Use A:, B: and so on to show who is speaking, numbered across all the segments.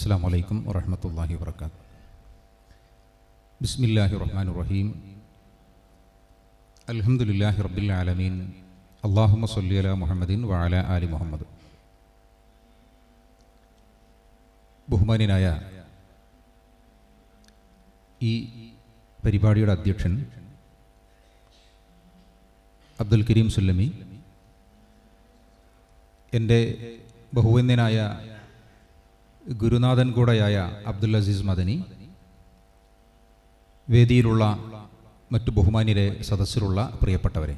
A: അസ്സാം വലൈക്കും വറഹമത്തല്ലാഹി വർക്കാത്ത് ബിസ്മില്ലാഹി റഹ്മാൻ റഹീം അലഹമുല്ലാഹി റബ്ബിൽ ആലമീൻ അള്ളാഹുമ സല്ലി അല മുഹമ്മദിൻ വാല അലി മുഹമ്മദ് ബഹുമാനിയനായ ഈ പരിപാടിയുടെ അധ്യക്ഷൻ അബ്ദുൽ കരീം സുല്ലമി എൻ്റെ ബഹുവന്യനായ ഗുരുനാഥൻ കൂടെയായ അബ്ദുൽ അസീസ് മദനി വേദിയിലുള്ള മറ്റു ബഹുമാന്യരെ സദസ്സിലുള്ള പ്രിയപ്പെട്ടവരെ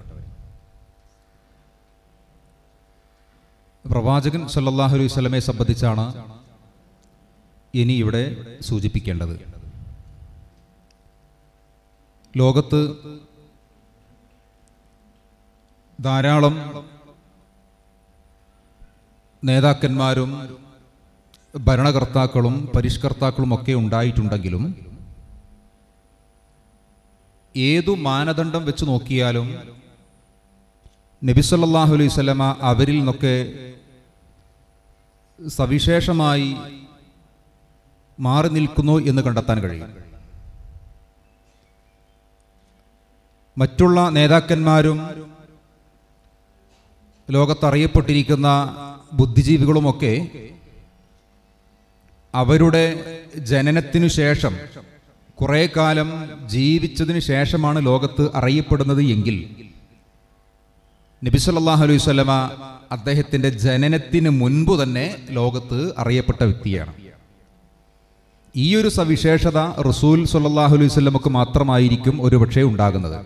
A: പ്രവാചകൻ സല്ലാഹു അലൈഹി സ്വലമെ സംബന്ധിച്ചാണ് ഇനി ഇവിടെ സൂചിപ്പിക്കേണ്ടത് ലോകത്ത് ധാരാളം നേതാക്കന്മാരും ഭരണകർത്താക്കളും പരിഷ്കർത്താക്കളും ഒക്കെ ഉണ്ടായിട്ടുണ്ടെങ്കിലും ഏതു മാനദണ്ഡം വെച്ച് നോക്കിയാലും നബിസല്ലാഹു അലൈഹി സ്വലമ അവരിൽ നിന്നൊക്കെ സവിശേഷമായി മാറി നിൽക്കുന്നു എന്ന് കണ്ടെത്താൻ കഴിയും മറ്റുള്ള നേതാക്കന്മാരും ലോകത്തറിയപ്പെട്ടിരിക്കുന്ന ബുദ്ധിജീവികളുമൊക്കെ അവരുടെ ജനനത്തിനു ശേഷം കുറെ കാലം ജീവിച്ചതിനു ശേഷമാണ് ലോകത്ത് അറിയപ്പെടുന്നത് എങ്കിൽ നബിസ്വല്ലാഹു അലൈഹി സ്വലമ അദ്ദേഹത്തിന്റെ ജനനത്തിന് മുൻപ് തന്നെ ലോകത്ത് അറിയപ്പെട്ട വ്യക്തിയാണ് ഈ ഒരു സവിശേഷത റസൂൽ സല്ലാഹു അലൈഹി സ്വലമക്ക് മാത്രമായിരിക്കും ഒരുപക്ഷെ ഉണ്ടാകുന്നത്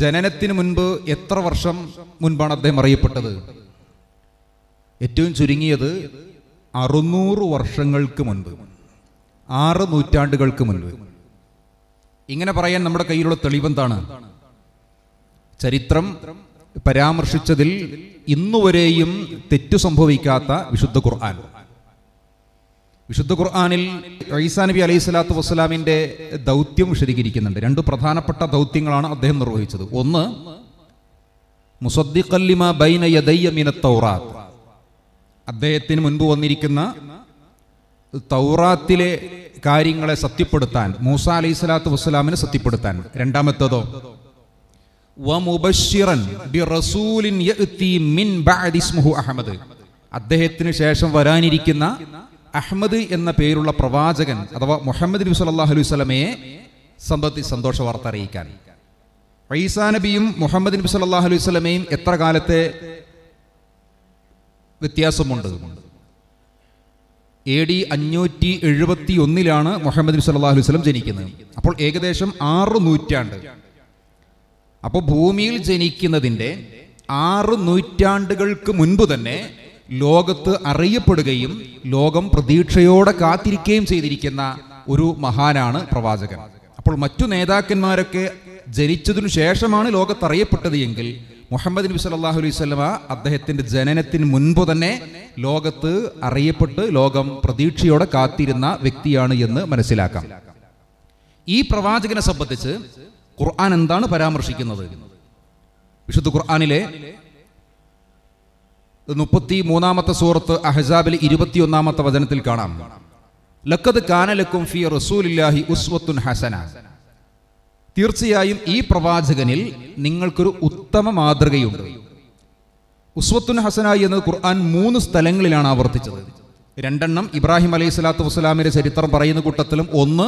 A: ജനനത്തിന് മുൻപ് എത്ര വർഷം മുൻപാണ് അദ്ദേഹം അറിയപ്പെട്ടത് ഏറ്റവും ചുരുങ്ങിയത് അറുന്നൂറ് വർഷങ്ങൾക്ക് മുൻപ് ആറ് നൂറ്റാണ്ടുകൾക്ക് മുൻപ് ഇങ്ങനെ പറയാൻ നമ്മുടെ കയ്യിലുള്ള തെളിവെന്താണ് ചരിത്രം പരാമർശിച്ചതിൽ ഇന്നുവരെയും തെറ്റു സംഭവിക്കാത്ത വിശുദ്ധ ഖുർആൻ വിശുദ്ധ ഖുർആാനിൽ ഈസാ നബി അലൈഹി സ്വലാത്തു വസ്സലാമിൻ്റെ ദൗത്യം വിശദീകരിക്കുന്നുണ്ട് രണ്ട് പ്രധാനപ്പെട്ട ദൗത്യങ്ങളാണ് അദ്ദേഹം നിർവഹിച്ചത് ഒന്ന് മുസദ്ദിഖല്ലിമ ബൈന യദയ്യ മിനത്തൗറാത്ത് അദ്ദേഹത്തിന് മുൻപ് വന്നിരിക്കുന്ന തൗറാത്തിലെ കാര്യങ്ങളെ സത്യപ്പെടുത്താൻ മൂസ അലൈഹി സ്വലാത്തു വസ്സലാമിനെ സത്യപ്പെടുത്താൻ രണ്ടാമത്തതോ അഹമ്മദ് അദ്ദേഹത്തിന് ശേഷം വരാനിരിക്കുന്ന അഹമ്മദ് എന്ന പേരുള്ള പ്രവാചകൻ അഥവാ മുഹമ്മദ് നബി സല്ലാഹു അലൈഹി സ്വലമയെ സമ്പത്തി സന്തോഷ വാർത്ത അറിയിക്കാൻ ഐസാ നബിയും മുഹമ്മദ് നബി സല്ലാഹു അലൈഹി സ്വലമയും എത്ര കാലത്തെ വ്യത്യാസമുണ്ട് എ ഡി അഞ്ഞൂറ്റി എഴുപത്തി ഒന്നിലാണ് മുഹമ്മദ് നബി സല്ലാഹു വസ്ലം ജനിക്കുന്നത് അപ്പോൾ ഏകദേശം ആറ് നൂറ്റാണ്ട് അപ്പോൾ ഭൂമിയിൽ ജനിക്കുന്നതിൻ്റെ ആറ് നൂറ്റാണ്ടുകൾക്ക് മുൻപ് തന്നെ ലോകത്ത് അറിയപ്പെടുകയും ലോകം പ്രതീക്ഷയോടെ കാത്തിരിക്കുകയും ചെയ്തിരിക്കുന്ന ഒരു മഹാനാണ് പ്രവാചകൻ അപ്പോൾ മറ്റു നേതാക്കന്മാരൊക്കെ ജനിച്ചതിനു ശേഷമാണ് ലോകത്തറിയപ്പെട്ടത് എങ്കിൽ മുഹമ്മദ് നബി സല്ലാഹു അലൈഹി സ്വലമ അദ്ദേഹത്തിൻ്റെ ജനനത്തിന് മുൻപ് തന്നെ ലോകത്ത് അറിയപ്പെട്ട് ലോകം പ്രതീക്ഷയോടെ കാത്തിരുന്ന വ്യക്തിയാണ് എന്ന് മനസ്സിലാക്കാം ഈ പ്രവാചകനെ സംബന്ധിച്ച് ഖുർആൻ എന്താണ് പരാമർശിക്കുന്നത് വിശുദ്ധ ഖുർആാനിലെ മുപ്പത്തി മൂന്നാമത്തെ സൂറത്ത് അഹസാബിലെ ഇരുപത്തിയൊന്നാമത്തെ വചനത്തിൽ കാണാം ലക്കത് കാനലക്കും ഫി റസൂലില്ലാഹി ഉസ്വത്തുൻ ഹസന തീർച്ചയായും ഈ പ്രവാചകനിൽ നിങ്ങൾക്കൊരു ഉത്തമ മാതൃകയുണ്ട് ഉസ്വത്തുൻ ഹസനായി എന്നത് ഖുർആൻ മൂന്ന് സ്ഥലങ്ങളിലാണ് ആവർത്തിച്ചത് രണ്ടെണ്ണം ഇബ്രാഹിം അലൈഹി സ്വലാത്തു വസ്സലാമിന്റെ ചരിത്രം പറയുന്ന കൂട്ടത്തിലും ഒന്ന്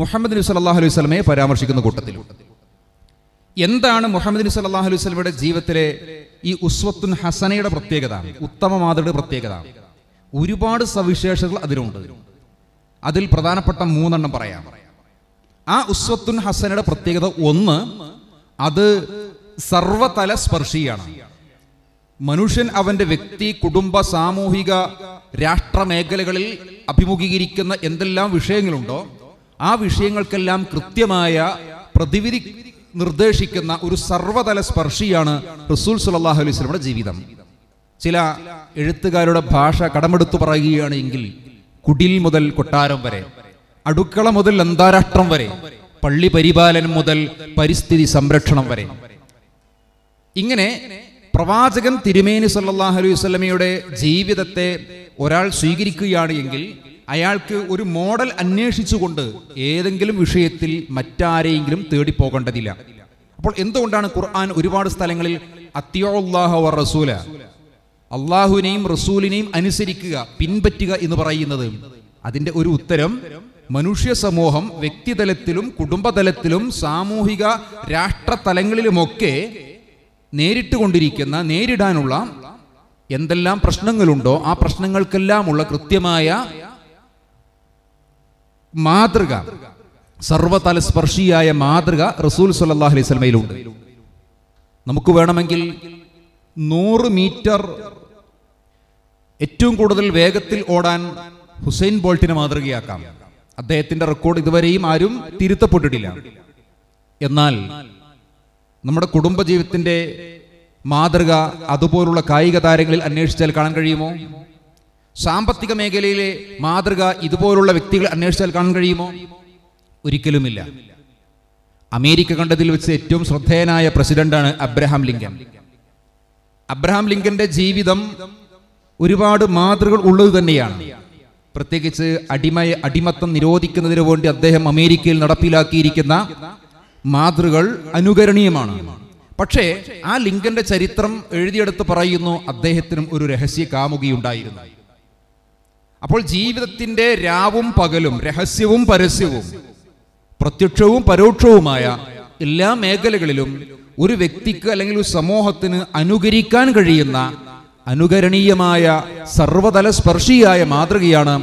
A: മുഹമ്മദ് നബി സല്ലാഹു അലൈഹി സ്വലമയെ പരാമർശിക്കുന്ന കൂട്ടത്തിലും എന്താണ് മുഹമ്മദ് നബി സല്ലാഹു അലൈഹി സ്വലമയുടെ ജീവിതത്തിലെ ഈ ഉസ്വത്തുൻ ഹസനയുടെ പ്രത്യേകത ഉത്തമ മാതൃയുടെ പ്രത്യേകത ഒരുപാട് സവിശേഷതകൾ അതിലുണ്ട് അതിൽ പ്രധാനപ്പെട്ട മൂന്നെണ്ണം പറയാം ആ ഉസ്വത്തുൻ ഹസനയുടെ പ്രത്യേകത ഒന്ന് അത് സർവതല സ്പർശിയാണ് മനുഷ്യൻ അവന്റെ വ്യക്തി കുടുംബ സാമൂഹിക രാഷ്ട്ര മേഖലകളിൽ അഭിമുഖീകരിക്കുന്ന എന്തെല്ലാം വിഷയങ്ങളുണ്ടോ ആ വിഷയങ്ങൾക്കെല്ലാം കൃത്യമായ പ്രതിവിധി നിർദ്ദേശിക്കുന്ന ഒരു സർവതല സ്പർശിയാണ് റസൂൽ സുലല്ലാഹു അലൈഹി ജീവിതം ചില എഴുത്തുകാരുടെ ഭാഷ കടമെടുത്തു പറയുകയാണെങ്കിൽ കുടിൽ മുതൽ കൊട്ടാരം വരെ അടുക്കള മുതൽ അന്താരാഷ്ട്രം വരെ പള്ളി പരിപാലനം മുതൽ പരിസ്ഥിതി സംരക്ഷണം വരെ ഇങ്ങനെ പ്രവാചകൻ തിരുമേനി സല്ലാഹു അലൈഹി വസ്ലമയുടെ ജീവിതത്തെ ഒരാൾ സ്വീകരിക്കുകയാണ് എങ്കിൽ അയാൾക്ക് ഒരു മോഡൽ അന്വേഷിച്ചുകൊണ്ട് ഏതെങ്കിലും വിഷയത്തിൽ മറ്റാരെയെങ്കിലും തേടിപ്പോകേണ്ടതില്ല അപ്പോൾ എന്തുകൊണ്ടാണ് ഖുർആൻ ഒരുപാട് സ്ഥലങ്ങളിൽ അത്യോല്ലാഹ റസൂല അള്ളാഹുവിനെയും റസൂലിനെയും അനുസരിക്കുക പിൻപറ്റുക എന്ന് പറയുന്നത് അതിന്റെ ഒരു ഉത്തരം മനുഷ്യ സമൂഹം വ്യക്തിതലത്തിലും കുടുംബതലത്തിലും സാമൂഹിക രാഷ്ട്ര തലങ്ങളിലുമൊക്കെ നേരിട്ടുകൊണ്ടിരിക്കുന്ന നേരിടാനുള്ള എന്തെല്ലാം പ്രശ്നങ്ങളുണ്ടോ ആ പ്രശ്നങ്ങൾക്കെല്ലാം ഉള്ള കൃത്യമായ മാതൃക സർവതലസ്പർശിയായ മാതൃക റസൂൽ സല്ലാഹ് അലൈഹി സ്വലമയിലുണ്ട് നമുക്ക് വേണമെങ്കിൽ നൂറ് മീറ്റർ ഏറ്റവും കൂടുതൽ വേഗത്തിൽ ഓടാൻ ഹുസൈൻ ബോൾട്ടിനെ മാതൃകയാക്കാം അദ്ദേഹത്തിന്റെ റെക്കോർഡ് ഇതുവരെയും ആരും തിരുത്തപ്പെട്ടിട്ടില്ല എന്നാൽ നമ്മുടെ കുടുംബജീവിതത്തിന്റെ മാതൃക അതുപോലുള്ള കായിക താരങ്ങളിൽ അന്വേഷിച്ചാൽ കാണാൻ കഴിയുമോ സാമ്പത്തിക മേഖലയിലെ മാതൃക ഇതുപോലുള്ള വ്യക്തികളെ അന്വേഷിച്ചാൽ കാണാൻ കഴിയുമോ ഒരിക്കലുമില്ല അമേരിക്ക കണ്ടതിൽ വെച്ച് ഏറ്റവും ശ്രദ്ധേയനായ പ്രസിഡന്റാണ് അബ്രഹാം ലിങ്കൻ അബ്രഹാം ലിങ്കന്റെ ജീവിതം ഒരുപാട് മാതൃകൾ ഉള്ളത് തന്നെയാണ് പ്രത്യേകിച്ച് അടിമ അടിമത്തം നിരോധിക്കുന്നതിന് വേണ്ടി അദ്ദേഹം അമേരിക്കയിൽ നടപ്പിലാക്കിയിരിക്കുന്ന മാതൃകൾ അനുകരണീയമാണ് പക്ഷേ ആ ലിങ്കന്റെ ചരിത്രം എഴുതിയെടുത്ത് പറയുന്നു അദ്ദേഹത്തിനും ഒരു രഹസ്യ കാമുകിയുണ്ടായിരുന്നു അപ്പോൾ ജീവിതത്തിന്റെ രാവും പകലും രഹസ്യവും പരസ്യവും പ്രത്യക്ഷവും പരോക്ഷവുമായ എല്ലാ മേഖലകളിലും ഒരു വ്യക്തിക്ക് അല്ലെങ്കിൽ ഒരു സമൂഹത്തിന് അനുകരിക്കാൻ കഴിയുന്ന അനുകരണീയമായ സർവതല സ്പർശിയായ മാതൃകയാണ്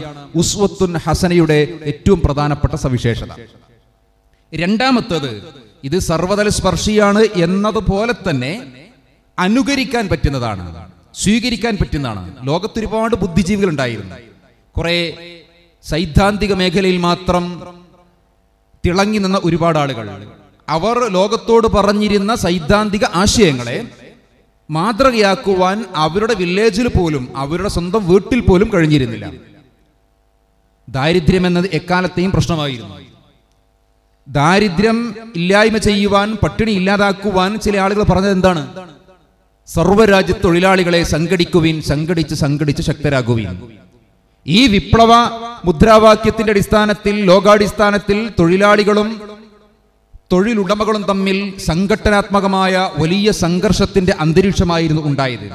A: ഉസ്വത്തുൻ ഹസനയുടെ ഏറ്റവും പ്രധാനപ്പെട്ട സവിശേഷത രണ്ടാമത്തത് ഇത് സർവതല സ്പർശിയാണ് എന്നതുപോലെ തന്നെ അനുകരിക്കാൻ പറ്റുന്നതാണ് സ്വീകരിക്കാൻ പറ്റുന്നതാണ് ലോകത്ത് ഒരുപാട് ബുദ്ധിജീവികൾ ഉണ്ടായിരുന്നു കുറെ സൈദ്ധാന്തിക മേഖലയിൽ മാത്രം തിളങ്ങി നിന്ന ഒരുപാട് ആളുകൾ അവർ ലോകത്തോട് പറഞ്ഞിരുന്ന സൈദ്ധാന്തിക ആശയങ്ങളെ മാതൃകയാക്കുവാൻ അവരുടെ വില്ലേജിൽ പോലും അവരുടെ സ്വന്തം വീട്ടിൽ പോലും കഴിഞ്ഞിരുന്നില്ല ദാരിദ്ര്യം എന്നത് എക്കാലത്തെയും പ്രശ്നമായിരുന്നു ദാരിദ്ര്യം ഇല്ലായ്മ ചെയ്യുവാൻ പട്ടിണി ഇല്ലാതാക്കുവാൻ ചില ആളുകൾ പറഞ്ഞത് എന്താണ് സർവ്വരാജ്യ തൊഴിലാളികളെ സംഘടിക്കുവിൻ സംഘടിച്ച് സംഘടിച്ച് ശക്തരാകുവിൻ ഈ വിപ്ലവ മുദ്രാവാക്യത്തിന്റെ അടിസ്ഥാനത്തിൽ ലോകാടിസ്ഥാനത്തിൽ തൊഴിലാളികളും തൊഴിലുടമകളും തമ്മിൽ സംഘടനാത്മകമായ വലിയ സംഘർഷത്തിന്റെ അന്തരീക്ഷമായിരുന്നു ഉണ്ടായത്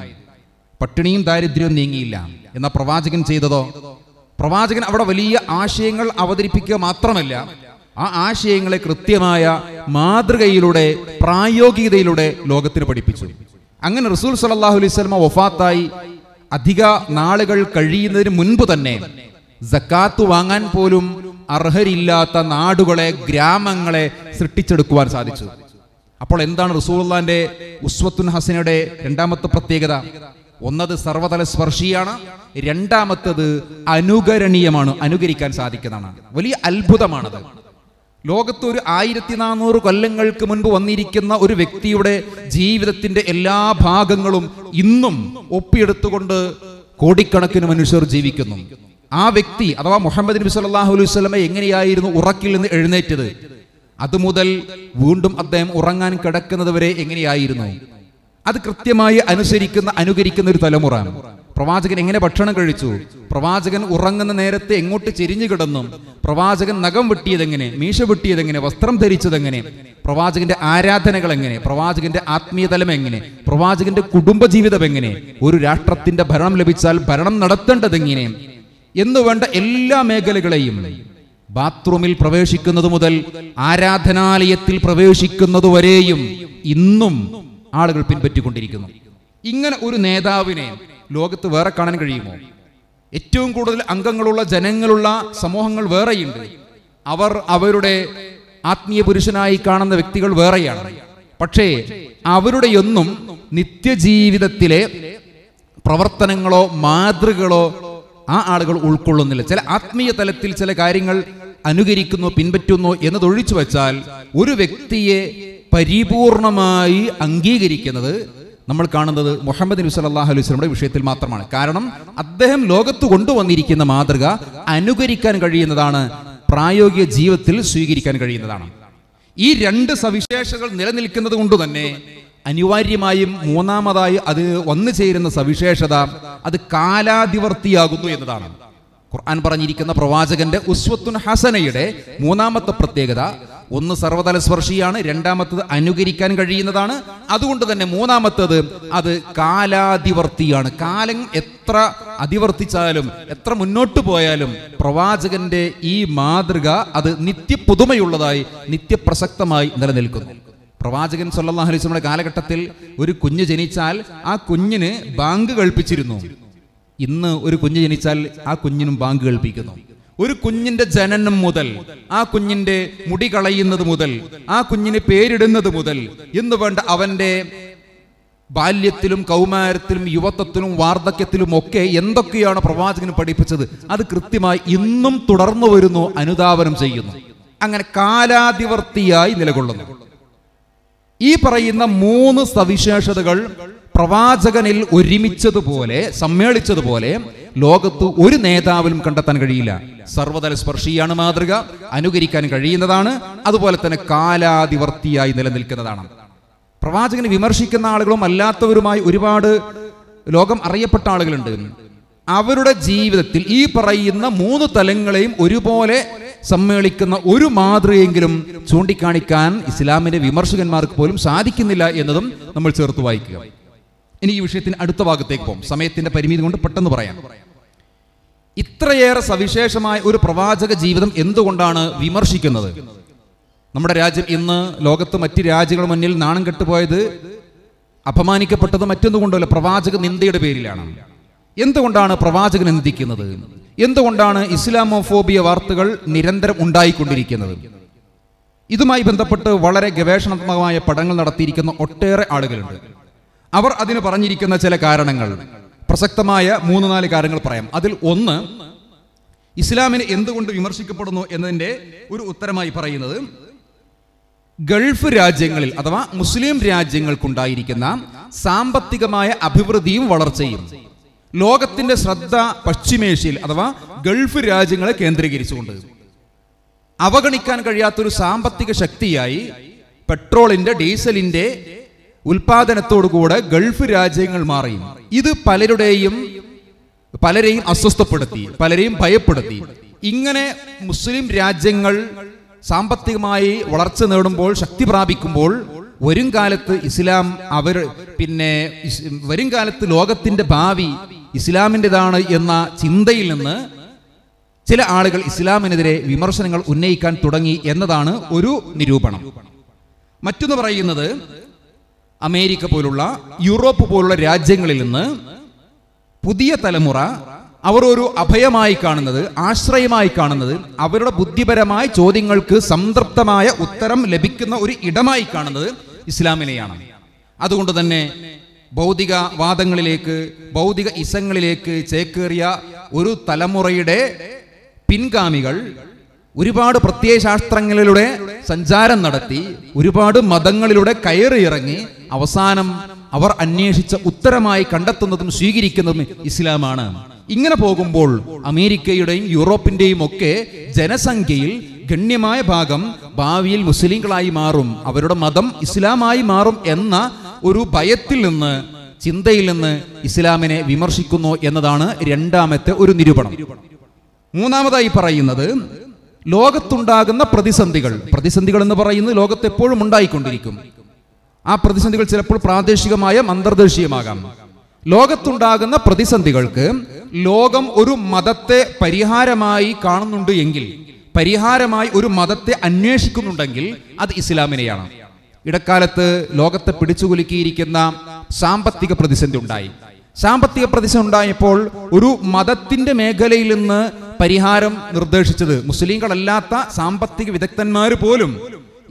A: പട്ടിണിയും ദാരിദ്ര്യവും നീങ്ങിയില്ല എന്ന പ്രവാചകൻ ചെയ്തതോ പ്രവാചകൻ അവിടെ വലിയ ആശയങ്ങൾ അവതരിപ്പിക്കുക മാത്രമല്ല ആ ആശയങ്ങളെ കൃത്യമായ മാതൃകയിലൂടെ പ്രായോഗികതയിലൂടെ ലോകത്തിന് പഠിപ്പിച്ചു അങ്ങനെ റസൂൽ സലാഹു അലൈവല്മ വഫാത്തായി അധിക നാളുകൾ കഴിയുന്നതിന് മുൻപ് തന്നെ സക്കാത്ത് വാങ്ങാൻ പോലും അർഹരില്ലാത്ത നാടുകളെ ഗ്രാമങ്ങളെ സൃഷ്ടിച്ചെടുക്കുവാൻ സാധിച്ചു അപ്പോൾ എന്താണ് റസൂള്ളാന്റെ ഉസ്വത്തുൻ ഹസനയുടെ രണ്ടാമത്തെ പ്രത്യേകത ഒന്നത് സർവതല സ്പർശിയാണ് രണ്ടാമത്തത് അനുകരണീയമാണ് അനുകരിക്കാൻ സാധിക്കുന്നതാണ് വലിയ അത്ഭുതമാണത് ലോകത്ത് ഒരു ആയിരത്തി നാനൂറ് കൊല്ലങ്ങൾക്ക് മുൻപ് വന്നിരിക്കുന്ന ഒരു വ്യക്തിയുടെ ജീവിതത്തിന്റെ എല്ലാ ഭാഗങ്ങളും ഇന്നും ഒപ്പിയെടുത്തുകൊണ്ട് കോടിക്കണക്കിന് മനുഷ്യർ ജീവിക്കുന്നു ആ വ്യക്തി അഥവാ മുഹമ്മദ് നബി സല്ലാഹു അലൈഹി സ്വലമെ എങ്ങനെയായിരുന്നു ഉറക്കിൽ നിന്ന് എഴുന്നേറ്റത് അതുമുതൽ വീണ്ടും അദ്ദേഹം ഉറങ്ങാൻ കിടക്കുന്നത് വരെ എങ്ങനെയായിരുന്നു അത് കൃത്യമായി അനുസരിക്കുന്ന അനുകരിക്കുന്ന ഒരു തലമുറ പ്രവാചകൻ എങ്ങനെ ഭക്ഷണം കഴിച്ചു പ്രവാചകൻ ഉറങ്ങുന്ന നേരത്തെ എങ്ങോട്ട് ചെരിഞ്ഞു കിടന്നും പ്രവാചകൻ നഖം വെട്ടിയതെങ്ങനെ മീശ വെട്ടിയതെങ്ങനെ വസ്ത്രം ധരിച്ചതെങ്ങനെ പ്രവാചകന്റെ ആരാധനകൾ എങ്ങനെ പ്രവാചകന്റെ ആത്മീയതലം എങ്ങനെ പ്രവാചകന്റെ കുടുംബജീവിതം എങ്ങനെ ഒരു രാഷ്ട്രത്തിന്റെ ഭരണം ലഭിച്ചാൽ ഭരണം നടത്തേണ്ടതെങ്ങനെ എന്ന് വേണ്ട എല്ലാ മേഖലകളെയും ബാത്റൂമിൽ പ്രവേശിക്കുന്നത് മുതൽ ആരാധനാലയത്തിൽ പ്രവേശിക്കുന്നത് വരെയും ഇന്നും ആളുകൾ പിൻപറ്റിക്കൊണ്ടിരിക്കുന്നു ഇങ്ങനെ ഒരു നേതാവിനെ ലോകത്ത് വേറെ കാണാൻ കഴിയുമോ ഏറ്റവും കൂടുതൽ അംഗങ്ങളുള്ള ജനങ്ങളുള്ള സമൂഹങ്ങൾ വേറെയുണ്ട് അവർ അവരുടെ ആത്മീയ പുരുഷനായി കാണുന്ന വ്യക്തികൾ വേറെയാണ് പക്ഷേ അവരുടെയൊന്നും നിത്യജീവിതത്തിലെ പ്രവർത്തനങ്ങളോ മാതൃകളോ ആ ആളുകൾ ഉൾക്കൊള്ളുന്നില്ല ചില ആത്മീയ തലത്തിൽ ചില കാര്യങ്ങൾ അനുകരിക്കുന്നു പിൻപറ്റുന്നു എന്നതൊഴിച്ചു വെച്ചാൽ ഒരു വ്യക്തിയെ പരിപൂർണമായി അംഗീകരിക്കുന്നത് നമ്മൾ കാണുന്നത് മുഹമ്മദ് നബി സല്ലാഹു അലൈഹി സ്വലമുടെ വിഷയത്തിൽ മാത്രമാണ് കാരണം അദ്ദേഹം ലോകത്ത് കൊണ്ടുവന്നിരിക്കുന്ന മാതൃക അനുകരിക്കാൻ കഴിയുന്നതാണ് പ്രായോഗിക ജീവിതത്തിൽ സ്വീകരിക്കാൻ കഴിയുന്നതാണ് ഈ രണ്ട് സവിശേഷതകൾ നിലനിൽക്കുന്നത് കൊണ്ട് തന്നെ അനിവാര്യമായും മൂന്നാമതായി അത് വന്നു ചേരുന്ന സവിശേഷത അത് കാലാതിവർത്തിയാകുന്നു എന്നതാണ് ഖുർആൻ പറഞ്ഞിരിക്കുന്ന പ്രവാചകന്റെ ഉസ്വത്തുൻ ഹസനയുടെ മൂന്നാമത്തെ പ്രത്യേകത ഒന്ന് സർവതലസ്പർശിയാണ് രണ്ടാമത്തത് അനുകരിക്കാൻ കഴിയുന്നതാണ് അതുകൊണ്ട് തന്നെ മൂന്നാമത്തത് അത് കാലാതിവർത്തിയാണ് കാലം എത്ര അതിവർത്തിച്ചാലും എത്ര മുന്നോട്ട് പോയാലും പ്രവാചകന്റെ ഈ മാതൃക അത് നിത്യപുതുമയുള്ളതായി നിത്യപ്രസക്തമായി നിലനിൽക്കുന്നു പ്രവാചകൻ സല്ലാഹു അലൈഹി കാലഘട്ടത്തിൽ ഒരു കുഞ്ഞ് ജനിച്ചാൽ ആ കുഞ്ഞിന് ബാങ്ക് കൽപ്പിച്ചിരുന്നു ഇന്ന് ഒരു കുഞ്ഞ് ജനിച്ചാൽ ആ കുഞ്ഞിനും ബാങ്ക് കൽപ്പിക്കുന്നു ഒരു കുഞ്ഞിന്റെ ജനനം മുതൽ ആ കുഞ്ഞിന്റെ മുടി കളയുന്നത് മുതൽ ആ കുഞ്ഞിന് പേരിടുന്നത് മുതൽ എന്ന് വേണ്ട അവന്റെ ബാല്യത്തിലും കൗമാരത്തിലും യുവത്വത്തിലും വാർദ്ധക്യത്തിലും ഒക്കെ എന്തൊക്കെയാണ് പ്രവാചകന് പഠിപ്പിച്ചത് അത് കൃത്യമായി ഇന്നും തുടർന്നു വരുന്നു അനുദാപനം ചെയ്യുന്നു അങ്ങനെ കാലാതിവർത്തിയായി നിലകൊള്ളുന്നു ഈ പറയുന്ന മൂന്ന് സവിശേഷതകൾ പ്രവാചകനിൽ ഒരുമിച്ചതുപോലെ സമ്മേളിച്ചതുപോലെ ലോകത്ത് ഒരു നേതാവിലും കണ്ടെത്താൻ കഴിയില്ല സർവതല സ്പർശിയാണ് മാതൃക അനുകരിക്കാൻ കഴിയുന്നതാണ് അതുപോലെ തന്നെ കാലാതിവർത്തിയായി നിലനിൽക്കുന്നതാണ് പ്രവാചകനെ വിമർശിക്കുന്ന ആളുകളും അല്ലാത്തവരുമായി ഒരുപാട് ലോകം അറിയപ്പെട്ട ആളുകളുണ്ട് അവരുടെ ജീവിതത്തിൽ ഈ പറയുന്ന മൂന്ന് തലങ്ങളെയും ഒരുപോലെ സമ്മേളിക്കുന്ന ഒരു മാതൃയെങ്കിലും ചൂണ്ടിക്കാണിക്കാൻ ഇസ്ലാമിന്റെ വിമർശകന്മാർക്ക് പോലും സാധിക്കുന്നില്ല എന്നതും നമ്മൾ ചേർത്ത് വായിക്കുക ഇനി ഈ വിഷയത്തിന് അടുത്ത ഭാഗത്തേക്ക് പോകും സമയത്തിന്റെ പരിമിതി കൊണ്ട് പെട്ടെന്ന് പറയാം ഇത്രയേറെ സവിശേഷമായ ഒരു പ്രവാചക ജീവിതം എന്തുകൊണ്ടാണ് വിമർശിക്കുന്നത് നമ്മുടെ രാജ്യം ഇന്ന് ലോകത്ത് മറ്റ് രാജ്യങ്ങൾ മുന്നിൽ നാണം കെട്ടുപോയത് അപമാനിക്കപ്പെട്ടത് മറ്റൊന്നുകൊണ്ടല്ല പ്രവാചക നിന്ദയുടെ പേരിലാണ് എന്തുകൊണ്ടാണ് പ്രവാചകൻ നിന്ദിക്കുന്നത് എന്തുകൊണ്ടാണ് ഇസ്ലാമോഫോബിയ വാർത്തകൾ നിരന്തരം ഉണ്ടായിക്കൊണ്ടിരിക്കുന്നത് ഇതുമായി ബന്ധപ്പെട്ട് വളരെ ഗവേഷണാത്മകമായ പഠനങ്ങൾ നടത്തിയിരിക്കുന്ന ഒട്ടേറെ ആളുകളുണ്ട് അവർ അതിന് പറഞ്ഞിരിക്കുന്ന ചില കാരണങ്ങൾ പ്രസക്തമായ മൂന്ന് നാല് കാര്യങ്ങൾ പറയാം അതിൽ ഒന്ന് ഇസ്ലാമിന് എന്തുകൊണ്ട് വിമർശിക്കപ്പെടുന്നു എന്നതിൻ്റെ ഒരു ഉത്തരമായി പറയുന്നത് ഗൾഫ് രാജ്യങ്ങളിൽ അഥവാ മുസ്ലിം രാജ്യങ്ങൾക്കുണ്ടായിരിക്കുന്ന സാമ്പത്തികമായ അഭിവൃദ്ധിയും വളർച്ചയും ലോകത്തിന്റെ ശ്രദ്ധ പശ്ചിമേഷ്യയിൽ അഥവാ ഗൾഫ് രാജ്യങ്ങളെ കേന്ദ്രീകരിച്ചുകൊണ്ട് അവഗണിക്കാൻ കഴിയാത്തൊരു സാമ്പത്തിക ശക്തിയായി പെട്രോളിന്റെ ഡീസലിന്റെ ഉൽപാദനത്തോടുകൂടെ ഗൾഫ് രാജ്യങ്ങൾ മാറി ഇത് പലരുടെയും പലരെയും അസ്വസ്ഥപ്പെടുത്തി പലരെയും ഭയപ്പെടുത്തി ഇങ്ങനെ മുസ്ലിം രാജ്യങ്ങൾ സാമ്പത്തികമായി വളർച്ച നേടുമ്പോൾ ശക്തി പ്രാപിക്കുമ്പോൾ വരും കാലത്ത് ഇസ്ലാം അവർ പിന്നെ വരും കാലത്ത് ലോകത്തിന്റെ ഭാവി ഇസ്ലാമിൻ്റെതാണ് എന്ന ചിന്തയിൽ നിന്ന് ചില ആളുകൾ ഇസ്ലാമിനെതിരെ വിമർശനങ്ങൾ ഉന്നയിക്കാൻ തുടങ്ങി എന്നതാണ് ഒരു നിരൂപണം മറ്റൊന്ന് പറയുന്നത് അമേരിക്ക പോലുള്ള യൂറോപ്പ് പോലുള്ള രാജ്യങ്ങളിൽ നിന്ന് പുതിയ തലമുറ അവർ ഒരു അഭയമായി കാണുന്നത് ആശ്രയമായി കാണുന്നത് അവരുടെ ബുദ്ധിപരമായ ചോദ്യങ്ങൾക്ക് സംതൃപ്തമായ ഉത്തരം ലഭിക്കുന്ന ഒരു ഇടമായി കാണുന്നത് ഇസ്ലാമിനെയാണ് അതുകൊണ്ട് തന്നെ ഭൗതികവാദങ്ങളിലേക്ക് ഭൗതിക ഇസങ്ങളിലേക്ക് ചേക്കേറിയ ഒരു തലമുറയുടെ പിൻഗാമികൾ ഒരുപാട് പ്രത്യയശാസ്ത്രങ്ങളിലൂടെ സഞ്ചാരം നടത്തി ഒരുപാട് മതങ്ങളിലൂടെ കയറിയിറങ്ങി അവസാനം അവർ അന്വേഷിച്ച ഉത്തരമായി കണ്ടെത്തുന്നതും സ്വീകരിക്കുന്നതും ഇസ്ലാമാണ് ഇങ്ങനെ പോകുമ്പോൾ അമേരിക്കയുടെയും യൂറോപ്പിന്റെയും ഒക്കെ ജനസംഖ്യയിൽ ഗണ്യമായ ഭാഗം ഭാവിയിൽ മുസ്ലിങ്ങളായി മാറും അവരുടെ മതം ഇസ്ലാമായി മാറും എന്ന ഒരു ഭയത്തിൽ നിന്ന് ചിന്തയിൽ നിന്ന് ഇസ്ലാമിനെ വിമർശിക്കുന്നു എന്നതാണ് രണ്ടാമത്തെ ഒരു നിരൂപണം മൂന്നാമതായി പറയുന്നത് ലോകത്തുണ്ടാകുന്ന പ്രതിസന്ധികൾ പ്രതിസന്ധികൾ എന്ന് പറയുന്നത് ലോകത്ത് എപ്പോഴും ഉണ്ടായിക്കൊണ്ടിരിക്കും ആ പ്രതിസന്ധികൾ ചിലപ്പോൾ പ്രാദേശികമായ അന്തർദേശീയമാകാം ലോകത്തുണ്ടാകുന്ന പ്രതിസന്ധികൾക്ക് ലോകം ഒരു മതത്തെ പരിഹാരമായി കാണുന്നുണ്ട് എങ്കിൽ പരിഹാരമായി ഒരു മതത്തെ അന്വേഷിക്കുന്നുണ്ടെങ്കിൽ അത് ഇസ്ലാമിനെയാണ് ഇടക്കാലത്ത് ലോകത്തെ പിടിച്ചുകുലുക്കിയിരിക്കുന്ന സാമ്പത്തിക പ്രതിസന്ധി ഉണ്ടായി സാമ്പത്തിക പ്രതിസന്ധി ഉണ്ടായപ്പോൾ ഒരു മതത്തിന്റെ മേഖലയിൽ നിന്ന് പരിഹാരം നിർദ്ദേശിച്ചത് മുസ്ലിങ്ങളല്ലാത്ത സാമ്പത്തിക വിദഗ്ധന്മാർ പോലും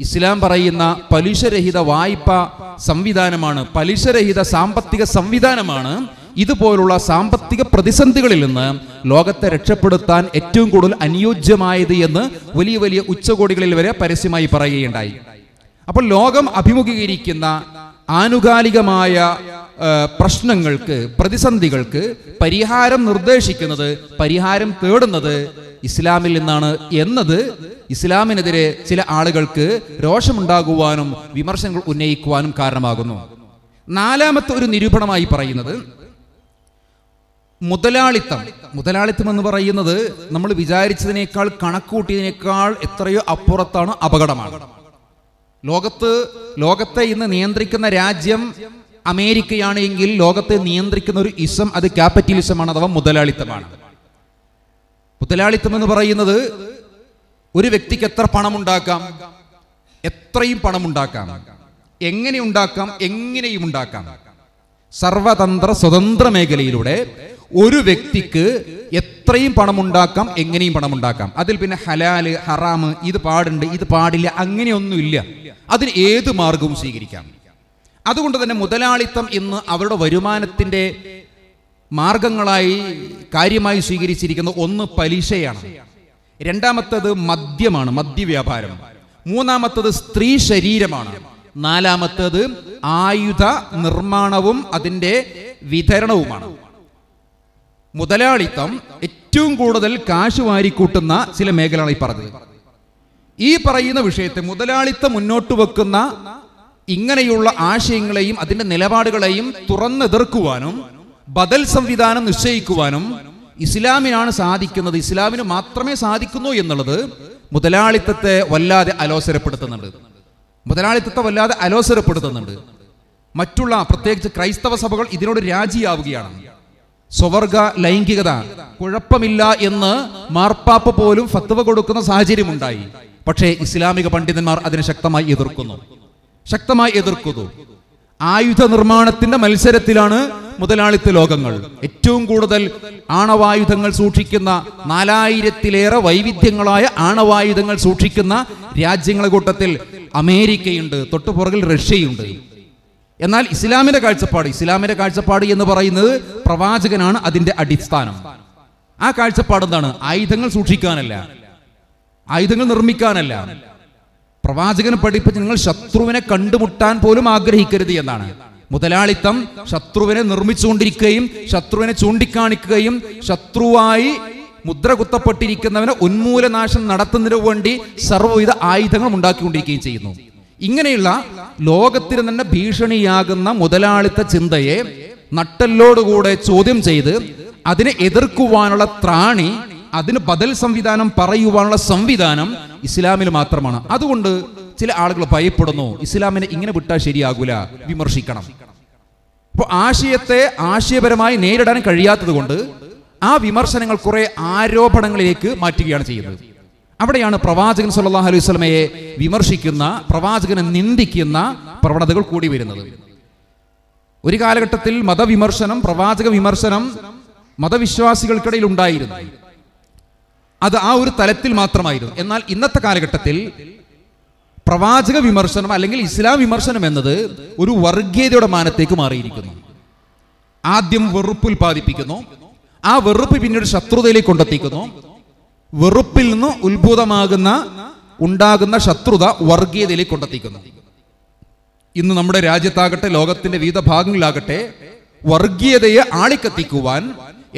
A: ഇസ്ലാം പറയുന്ന പലിശരഹിത വായ്പ സംവിധാനമാണ് പലിശരഹിത സാമ്പത്തിക സംവിധാനമാണ് ഇതുപോലുള്ള സാമ്പത്തിക പ്രതിസന്ധികളിൽ നിന്ന് ലോകത്തെ രക്ഷപ്പെടുത്താൻ ഏറ്റവും കൂടുതൽ അനുയോജ്യമായത് എന്ന് വലിയ വലിയ ഉച്ചകോടികളിൽ വരെ പരസ്യമായി പറയുകയുണ്ടായി അപ്പോൾ ലോകം അഭിമുഖീകരിക്കുന്ന ആനുകാലികമായ പ്രശ്നങ്ങൾക്ക് പ്രതിസന്ധികൾക്ക് പരിഹാരം നിർദ്ദേശിക്കുന്നത് പരിഹാരം തേടുന്നത് ഇസ്ലാമിൽ നിന്നാണ് എന്നത് ഇസ്ലാമിനെതിരെ ചില ആളുകൾക്ക് രോഷമുണ്ടാകുവാനും വിമർശനങ്ങൾ ഉന്നയിക്കുവാനും കാരണമാകുന്നു നാലാമത്തെ ഒരു നിരൂപണമായി പറയുന്നത് മുതലാളിത്തം മുതലാളിത്തം എന്ന് പറയുന്നത് നമ്മൾ വിചാരിച്ചതിനേക്കാൾ കണക്കൂട്ടിയതിനേക്കാൾ എത്രയോ അപ്പുറത്താണ് അപകടമാണ് ലോകത്ത് ലോകത്തെ ഇന്ന് നിയന്ത്രിക്കുന്ന രാജ്യം അമേരിക്കയാണ് എങ്കിൽ ലോകത്തെ നിയന്ത്രിക്കുന്ന ഒരു ഇസം അത് ക്യാപിറ്റലിസമാണ് അഥവാ മുതലാളിത്തമാണ് മുതലാളിത്തം എന്ന് പറയുന്നത് ഒരു വ്യക്തിക്ക് എത്ര പണമുണ്ടാക്കാം എത്രയും പണമുണ്ടാക്കാം എങ്ങനെ ഉണ്ടാക്കാം എങ്ങനെയും ഉണ്ടാക്കാം സർവതന്ത്ര സ്വതന്ത്ര മേഖലയിലൂടെ ഒരു വ്യക്തിക്ക് എത്രയും പണമുണ്ടാക്കാം എങ്ങനെയും പണമുണ്ടാക്കാം അതിൽ പിന്നെ ഹലാല് ഹറാം ഇത് പാടുണ്ട് ഇത് പാടില്ല അങ്ങനെയൊന്നുമില്ല അതിന് ഏത് മാർഗവും സ്വീകരിക്കാം അതുകൊണ്ട് തന്നെ മുതലാളിത്തം ഇന്ന് അവരുടെ വരുമാനത്തിൻ്റെ മാർഗങ്ങളായി കാര്യമായി സ്വീകരിച്ചിരിക്കുന്ന ഒന്ന് പലിശയാണ് രണ്ടാമത്തത് മദ്യമാണ് മദ്യവ്യാപാരം മൂന്നാമത്തത് സ്ത്രീ ശരീരമാണ് നാലാമത്തത് ആയുധ നിർമ്മാണവും അതിൻ്റെ വിതരണവുമാണ് മുതലാളിത്തം ഏറ്റവും കൂടുതൽ കാശ് വാരിക്കൂട്ടുന്ന ചില മേഖലകളാണ് പറഞ്ഞത് ഈ പറയുന്ന വിഷയത്തെ മുതലാളിത്തം മുന്നോട്ട് വെക്കുന്ന ഇങ്ങനെയുള്ള ആശയങ്ങളെയും അതിന്റെ നിലപാടുകളെയും തുറന്നെതിർക്കുവാനും ബദൽ സംവിധാനം നിശ്ചയിക്കുവാനും ഇസ്ലാമിനാണ് സാധിക്കുന്നത് ഇസ്ലാമിന് മാത്രമേ സാധിക്കുന്നു എന്നുള്ളത് മുതലാളിത്തത്തെ വല്ലാതെ അലോസരപ്പെടുത്തുന്നുണ്ട് മുതലാളിത്തത്തെ വല്ലാതെ അലോസരപ്പെടുത്തുന്നുണ്ട് മറ്റുള്ള പ്രത്യേകിച്ച് ക്രൈസ്തവ സഭകൾ ഇതിനോട് രാജിയാവുകയാണ് സ്വവർഗ ലൈംഗികത കുഴപ്പമില്ല എന്ന് മാർപ്പാപ്പ പോലും ഫത്വ കൊടുക്കുന്ന സാഹചര്യമുണ്ടായി പക്ഷേ ഇസ്ലാമിക പണ്ഡിതന്മാർ അതിനെ ശക്തമായി എതിർക്കുന്നു ശക്തമായി എതിർക്കുന്നു ആയുധ നിർമ്മാണത്തിന്റെ മത്സരത്തിലാണ് മുതലാളിത്ത ലോകങ്ങൾ ഏറ്റവും കൂടുതൽ ആണവായുധങ്ങൾ സൂക്ഷിക്കുന്ന നാലായിരത്തിലേറെ വൈവിധ്യങ്ങളായ ആണവായുധങ്ങൾ സൂക്ഷിക്കുന്ന രാജ്യങ്ങളുടെ കൂട്ടത്തിൽ അമേരിക്കയുണ്ട് തൊട്ടുപുറകിൽ റഷ്യയുണ്ട് എന്നാൽ ഇസ്ലാമിന്റെ കാഴ്ചപ്പാട് ഇസ്ലാമിന്റെ കാഴ്ചപ്പാട് എന്ന് പറയുന്നത് പ്രവാചകനാണ് അതിന്റെ അടിസ്ഥാനം ആ കാഴ്ചപ്പാട് എന്താണ് ആയുധങ്ങൾ സൂക്ഷിക്കാനല്ല ആയുധങ്ങൾ നിർമ്മിക്കാനല്ല പ്രവാചകൻ പഠിപ്പിച്ച് നിങ്ങൾ ശത്രുവിനെ കണ്ടുമുട്ടാൻ പോലും ആഗ്രഹിക്കരുത് എന്നാണ് മുതലാളിത്തം ശത്രുവിനെ നിർമ്മിച്ചുകൊണ്ടിരിക്കുകയും ശത്രുവിനെ ചൂണ്ടിക്കാണിക്കുകയും ശത്രുവായി മുദ്ര കുത്തപ്പെട്ടിരിക്കുന്നവനെ ഉന്മൂലനാശം നടത്തുന്നതിനു വേണ്ടി സർവ്വവിധ ആയുധങ്ങൾ ഉണ്ടാക്കിക്കൊണ്ടിരിക്കുകയും ചെയ്യുന്നു ഇങ്ങനെയുള്ള ലോകത്തിന് തന്നെ ഭീഷണിയാകുന്ന മുതലാളിത്ത ചിന്തയെ നട്ടല്ലോടുകൂടെ ചോദ്യം ചെയ്ത് അതിനെ എതിർക്കുവാനുള്ള ത്രാണി അതിന് ബദൽ സംവിധാനം പറയുവാനുള്ള സംവിധാനം ഇസ്ലാമിൽ മാത്രമാണ് അതുകൊണ്ട് ചില ആളുകൾ ഭയപ്പെടുന്നു ഇസ്ലാമിനെ ഇങ്ങനെ വിട്ടാൽ ശരിയാകൂല വിമർശിക്കണം അപ്പോൾ ആശയത്തെ ആശയപരമായി നേരിടാൻ കഴിയാത്തത് കൊണ്ട് ആ വിമർശനങ്ങൾ കുറെ ആരോപണങ്ങളിലേക്ക് മാറ്റുകയാണ് ചെയ്യുന്നത് അവിടെയാണ് പ്രവാചകൻ സല്ലാഹു അലൈഹി സ്വലമയെ വിമർശിക്കുന്ന പ്രവാചകനെ നിന്ദിക്കുന്ന പ്രവണതകൾ കൂടി വരുന്നത് ഒരു കാലഘട്ടത്തിൽ മതവിമർശനം പ്രവാചക വിമർശനം മതവിശ്വാസികൾക്കിടയിൽ ഉണ്ടായിരുന്നു അത് ആ ഒരു തലത്തിൽ മാത്രമായിരുന്നു എന്നാൽ ഇന്നത്തെ കാലഘട്ടത്തിൽ പ്രവാചക വിമർശനം അല്ലെങ്കിൽ ഇസ്ലാം വിമർശനം എന്നത് ഒരു വർഗീയതയുടെ മാനത്തേക്ക് മാറിയിരിക്കുന്നു ആദ്യം വെറുപ്പ് ഉൽപ്പാദിപ്പിക്കുന്നു ആ വെറുപ്പ് പിന്നീട് ശത്രുതയിലേക്ക് കൊണ്ടെത്തിക്കുന്നു വെറുപ്പിൽ നിന്ന് ഉത്ഭൂതമാകുന്ന ഉണ്ടാകുന്ന ശത്രുത വർഗീയതയിലേക്ക് കൊണ്ടെത്തിക്കുന്നു ഇന്ന് നമ്മുടെ രാജ്യത്താകട്ടെ ലോകത്തിന്റെ വിവിധ ഭാഗങ്ങളിലാകട്ടെ വർഗീയതയെ ആളിക്കത്തിക്കുവാൻ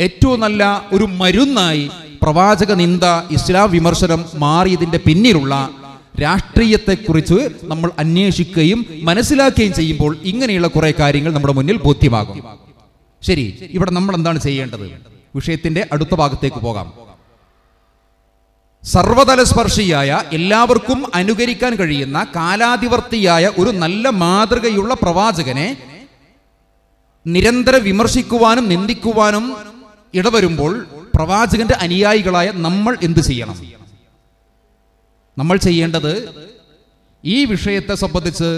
A: ഏറ്റവും നല്ല ഒരു മരുന്നായി പ്രവാചക നിന്ദ ഇസ്ലാം വിമർശനം മാറിയതിന്റെ പിന്നിലുള്ള രാഷ്ട്രീയത്തെക്കുറിച്ച് നമ്മൾ അന്വേഷിക്കുകയും മനസ്സിലാക്കുകയും ചെയ്യുമ്പോൾ ഇങ്ങനെയുള്ള കുറെ കാര്യങ്ങൾ നമ്മുടെ മുന്നിൽ ബോധ്യമാകും ശരി ഇവിടെ നമ്മൾ എന്താണ് ചെയ്യേണ്ടത് വിഷയത്തിന്റെ അടുത്ത ഭാഗത്തേക്ക് പോകാം സർവതലസ്പർശിയായ എല്ലാവർക്കും അനുകരിക്കാൻ കഴിയുന്ന കാലാധിവർത്തിയായ ഒരു നല്ല മാതൃകയുള്ള പ്രവാചകനെ നിരന്തരം വിമർശിക്കുവാനും നിന്ദിക്കുവാനും ഇടവരുമ്പോൾ പ്രവാചകന്റെ അനുയായികളായ നമ്മൾ എന്തു ചെയ്യണം നമ്മൾ ചെയ്യേണ്ടത് ഈ വിഷയത്തെ സംബന്ധിച്ച്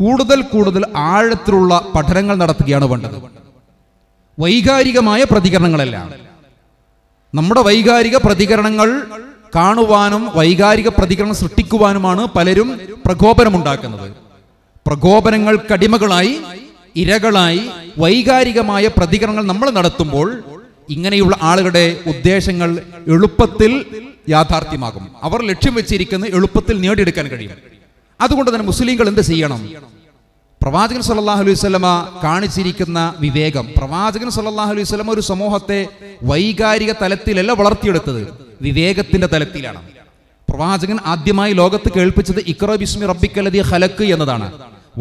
A: കൂടുതൽ കൂടുതൽ ആഴത്തിലുള്ള പഠനങ്ങൾ നടത്തുകയാണ് വേണ്ടത് വൈകാരികമായ പ്രതികരണങ്ങളെല്ലാം നമ്മുടെ വൈകാരിക പ്രതികരണങ്ങൾ കാണുവാനും വൈകാരിക പ്രതികരണം സൃഷ്ടിക്കുവാനുമാണ് പലരും പ്രകോപനമുണ്ടാക്കുന്നത് പ്രകോപനങ്ങൾ കടിമകളായി ഇരകളായി വൈകാരികമായ പ്രതികരണങ്ങൾ നമ്മൾ നടത്തുമ്പോൾ ഇങ്ങനെയുള്ള ആളുകളുടെ ഉദ്ദേശങ്ങൾ എളുപ്പത്തിൽ യാഥാർത്ഥ്യമാകും അവർ ലക്ഷ്യം വെച്ചിരിക്കുന്ന എളുപ്പത്തിൽ നേടിയെടുക്കാൻ കഴിയും അതുകൊണ്ട് തന്നെ മുസ്ലിങ്ങൾ എന്ത് ചെയ്യണം പ്രവാചകൻ സല്ലാഹു അലൈഹി സ്വലമ കാണിച്ചിരിക്കുന്ന വിവേകം പ്രവാചകൻ സല്ലാഹു അലൈഹി സ്വലമ ഒരു സമൂഹത്തെ വൈകാരിക തലത്തിലല്ല വളർത്തിയെടുത്തത് വിവേകത്തിന്റെ തലത്തിലാണ് പ്രവാചകൻ ആദ്യമായി ലോകത്ത് കേൾപ്പിച്ചത് ഇക്ര ബിസ്മി റബ്ബിക്കലതി ഹലക്ക് എന്നതാണ്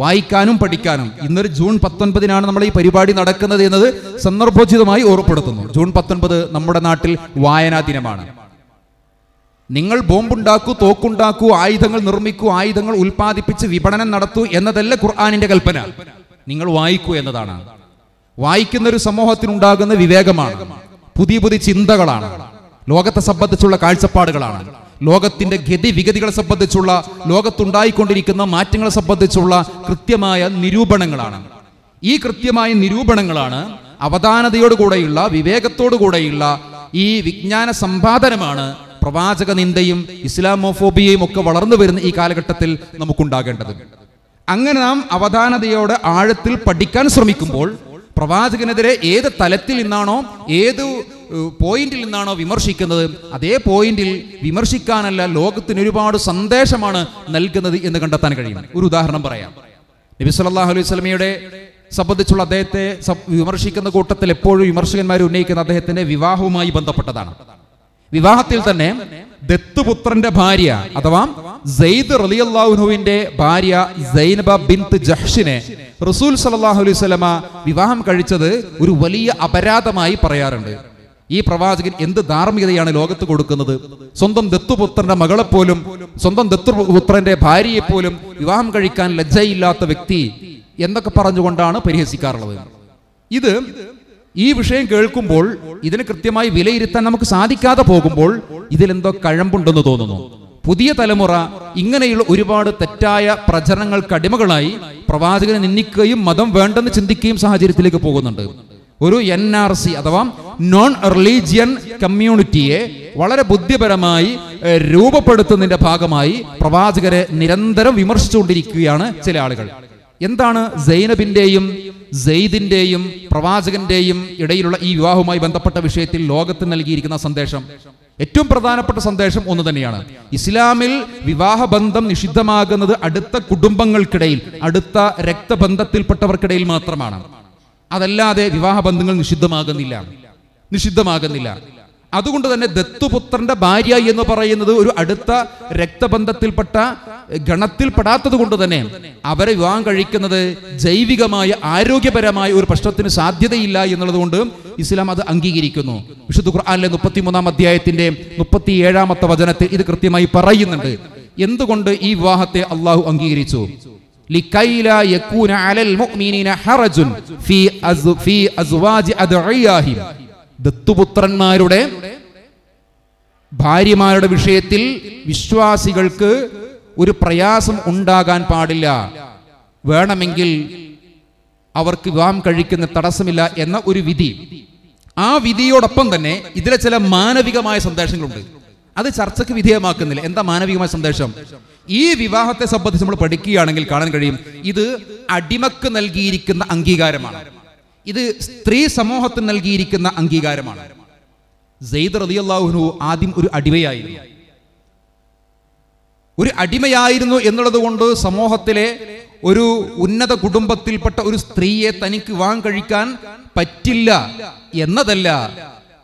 A: വായിക്കാനും പഠിക്കാനും ഇന്നൊരു ജൂൺ പത്തൊൻപതിനാണ് നമ്മൾ ഈ പരിപാടി നടക്കുന്നത് എന്നത് സന്ദർഭോചിതമായി ഓർപ്പെടുത്തുന്നു ജൂൺ പത്തൊൻപത് നമ്മുടെ നാട്ടിൽ വായനാ ദിനമാണ് നിങ്ങൾ ബോംബുണ്ടാക്കൂ തോക്കുണ്ടാക്കൂ ആയുധങ്ങൾ നിർമ്മിക്കൂ ആയുധങ്ങൾ ഉൽപ്പാദിപ്പിച്ച് വിപണനം നടത്തൂ എന്നതല്ല ഖുർആാനിന്റെ കൽപ്പന നിങ്ങൾ വായിക്കൂ എന്നതാണ് വായിക്കുന്ന ഒരു സമൂഹത്തിനുണ്ടാകുന്ന വിവേകമാണ് പുതിയ പുതിയ ചിന്തകളാണ് ലോകത്തെ സംബന്ധിച്ചുള്ള കാഴ്ചപ്പാടുകളാണ് ലോകത്തിന്റെ ഗതി വിഗതികളെ സംബന്ധിച്ചുള്ള ലോകത്തുണ്ടായിക്കൊണ്ടിരിക്കുന്ന മാറ്റങ്ങളെ സംബന്ധിച്ചുള്ള കൃത്യമായ നിരൂപണങ്ങളാണ് ഈ കൃത്യമായ നിരൂപണങ്ങളാണ് അവധാനതയോടുകൂടെയുള്ള വിവേകത്തോടുകൂടെയുള്ള ഈ വിജ്ഞാന സമ്പാദനമാണ് പ്രവാചക നിന്ദയും ഇസ്ലാമോഫോബിയയും ഒക്കെ വളർന്നു വരുന്ന ഈ കാലഘട്ടത്തിൽ നമുക്കുണ്ടാകേണ്ടത് അങ്ങനെ നാം അവധാനതയോട് ആഴത്തിൽ പഠിക്കാൻ ശ്രമിക്കുമ്പോൾ പ്രവാചകനെതിരെ ഏത് തലത്തിൽ നിന്നാണോ ഏത് പോയിന്റിൽ നിന്നാണോ വിമർശിക്കുന്നത് അതേ പോയിന്റിൽ വിമർശിക്കാനല്ല ലോകത്തിന് ഒരുപാട് സന്ദേശമാണ് നൽകുന്നത് എന്ന് കണ്ടെത്താൻ കഴിയും ഒരു ഉദാഹരണം പറയാം നബി സല്ലാഹു അലൈഹി സ്വലമിയുടെ സംബന്ധിച്ചുള്ള അദ്ദേഹത്തെ വിമർശിക്കുന്ന കൂട്ടത്തിൽ എപ്പോഴും വിമർശകന്മാർ ഉന്നയിക്കുന്ന അദ്ദേഹത്തിന്റെ വിവാഹവുമായി ബന്ധപ്പെട്ടതാണ് വിവാഹത്തിൽ തന്നെ ദത്തുപുത്രന്റെ ഭാര്യ അഥവാ സെയ്ദ് റലിയല്ലാഹുവിന്റെ ഭാര്യ സൈനബ ബിന്ത് ജഹ്ഷിനെ റസൂൽ സലാഹു അലൈഹി സ്വലമ വിവാഹം കഴിച്ചത് ഒരു വലിയ അപരാധമായി പറയാറുണ്ട് ഈ പ്രവാചകൻ എന്ത് ധാർമ്മികതയാണ് ലോകത്ത് കൊടുക്കുന്നത് സ്വന്തം ദത്തുപുത്രന്റെ മകളെപ്പോലും സ്വന്തം ദത്തുപുത്രന്റെ ഭാര്യയെപ്പോലും വിവാഹം കഴിക്കാൻ ലജ്ജയില്ലാത്ത വ്യക്തി എന്നൊക്കെ പറഞ്ഞുകൊണ്ടാണ് പരിഹസിക്കാറുള്ളത് ഇത് ഈ വിഷയം കേൾക്കുമ്പോൾ ഇതിനെ കൃത്യമായി വിലയിരുത്താൻ നമുക്ക് സാധിക്കാതെ പോകുമ്പോൾ ഇതിലെന്തോ കഴമ്പുണ്ടെന്ന് തോന്നുന്നു പുതിയ തലമുറ ഇങ്ങനെയുള്ള ഒരുപാട് തെറ്റായ പ്രചരണങ്ങൾക്ക് അടിമകളായി പ്രവാചകനെ നിന്ദിക്കുകയും മതം വേണ്ടെന്ന് ചിന്തിക്കുകയും സാഹചര്യത്തിലേക്ക് പോകുന്നുണ്ട് ഒരു എൻ ആർ സി അഥവാ നോൺ റിലീജിയൻ കമ്മ്യൂണിറ്റിയെ വളരെ ബുദ്ധിപരമായി രൂപപ്പെടുത്തുന്നതിന്റെ ഭാഗമായി പ്രവാചകരെ നിരന്തരം വിമർശിച്ചുകൊണ്ടിരിക്കുകയാണ് ചില ആളുകൾ എന്താണ് സൈനബിന്റെയും സെയ്ദിന്റെയും പ്രവാചകന്റെയും ഇടയിലുള്ള ഈ വിവാഹവുമായി ബന്ധപ്പെട്ട വിഷയത്തിൽ ലോകത്തിന് നൽകിയിരിക്കുന്ന സന്ദേശം ഏറ്റവും പ്രധാനപ്പെട്ട സന്ദേശം ഒന്ന് തന്നെയാണ് ഇസ്ലാമിൽ വിവാഹബന്ധം നിഷിദ്ധമാകുന്നത് അടുത്ത കുടുംബങ്ങൾക്കിടയിൽ അടുത്ത രക്തബന്ധത്തിൽപ്പെട്ടവർക്കിടയിൽ മാത്രമാണ് അതല്ലാതെ വിവാഹബന്ധങ്ങൾ നിഷിദ്ധമാകുന്നില്ല നിഷിദ്ധമാകുന്നില്ല അതുകൊണ്ട് തന്നെ ദത്തുപുത്രന്റെ ഭാര്യ എന്ന് പറയുന്നത് ഒരു അടുത്ത രക്തബന്ധത്തിൽപ്പെട്ട ഗണത്തിൽപ്പെടാത്തത് കൊണ്ട് തന്നെ അവരെ വിവാഹം കഴിക്കുന്നത് ജൈവികമായ ആരോഗ്യപരമായ ഒരു പ്രശ്നത്തിന് സാധ്യതയില്ല എന്നുള്ളത് കൊണ്ട് ഇസ്ലാം അത് അംഗീകരിക്കുന്നു വിശുദ്ധ ഖുർആാനിലെ മുപ്പത്തിമൂന്നാം അധ്യായത്തിന്റെ ഏഴാമത്തെ വചനത്തിൽ ഇത് കൃത്യമായി പറയുന്നുണ്ട് എന്തുകൊണ്ട് ഈ വിവാഹത്തെ അള്ളാഹു അംഗീകരിച്ചു لكيلا ദത്തുപുത്രന്മാരുടെ ഭാര്യമാരുടെ വിഷയത്തിൽ വിശ്വാസികൾക്ക് ഒരു പ്രയാസം ഉണ്ടാകാൻ പാടില്ല വേണമെങ്കിൽ അവർക്ക് വിവാഹം കഴിക്കുന്ന തടസ്സമില്ല എന്ന ഒരു വിധി ആ വിധിയോടൊപ്പം തന്നെ ഇതിലെ ചില മാനവികമായ സന്ദേശങ്ങളുണ്ട് അത് ചർച്ചയ്ക്ക് വിധേയമാക്കുന്നില്ല എന്താ മാനവികമായ സന്ദേശം ഈ വിവാഹത്തെ സംബന്ധിച്ച് നമ്മൾ പഠിക്കുകയാണെങ്കിൽ കാണാൻ കഴിയും ഇത് അടിമക്ക് നൽകിയിരിക്കുന്ന അംഗീകാരമാണ് ഇത് സ്ത്രീ സമൂഹത്തിന് നൽകിയിരിക്കുന്ന അംഗീകാരമാണ് സെയ്ദ് റതിയല്ലാഹുനു ആദ്യം ഒരു അടിമയായിരുന്നു ഒരു അടിമയായിരുന്നു എന്നുള്ളത് കൊണ്ട് സമൂഹത്തിലെ ഒരു ഉന്നത കുടുംബത്തിൽപ്പെട്ട ഒരു സ്ത്രീയെ തനിക്ക് വിവാഹം കഴിക്കാൻ പറ്റില്ല എന്നതല്ല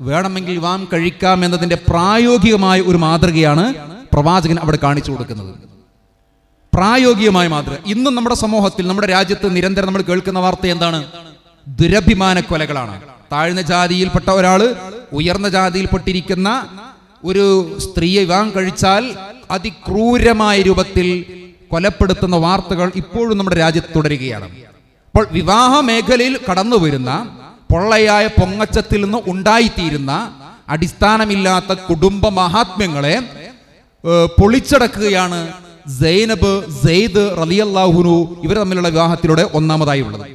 A: വേണമെങ്കിൽ വിവാഹം കഴിക്കാം എന്നതിൻ്റെ പ്രായോഗികമായ ഒരു മാതൃകയാണ് പ്രവാചകൻ അവിടെ കാണിച്ചു കൊടുക്കുന്നത് പ്രായോഗികമായ മാതൃക ഇന്നും നമ്മുടെ സമൂഹത്തിൽ നമ്മുടെ രാജ്യത്ത് നിരന്തരം നമ്മൾ കേൾക്കുന്ന വാർത്ത എന്താണ് ദുരഭിമാന കൊലകളാണ് താഴ്ന്ന ജാതിയിൽപ്പെട്ട ഒരാൾ ഉയർന്ന ജാതിയിൽപ്പെട്ടിരിക്കുന്ന ഒരു സ്ത്രീയെ വിവാഹം കഴിച്ചാൽ അതിക്രൂരമായ രൂപത്തിൽ കൊലപ്പെടുത്തുന്ന വാർത്തകൾ ഇപ്പോഴും നമ്മുടെ രാജ്യത്ത് തുടരുകയാണ് അപ്പോൾ വിവാഹ മേഖലയിൽ കടന്നു വരുന്ന പൊള്ളയായ പൊങ്ങച്ചത്തിൽ നിന്ന് ഉണ്ടായിത്തീരുന്ന അടിസ്ഥാനമില്ലാത്ത കുടുംബ മഹാത്മ്യങ്ങളെ പൊളിച്ചടക്കുകയാണ് സൈനബ് സെയ്ദ് റലിയല്ലാഹുനു ഇവർ തമ്മിലുള്ള വിവാഹത്തിലൂടെ ഒന്നാമതായി ഉള്ളത്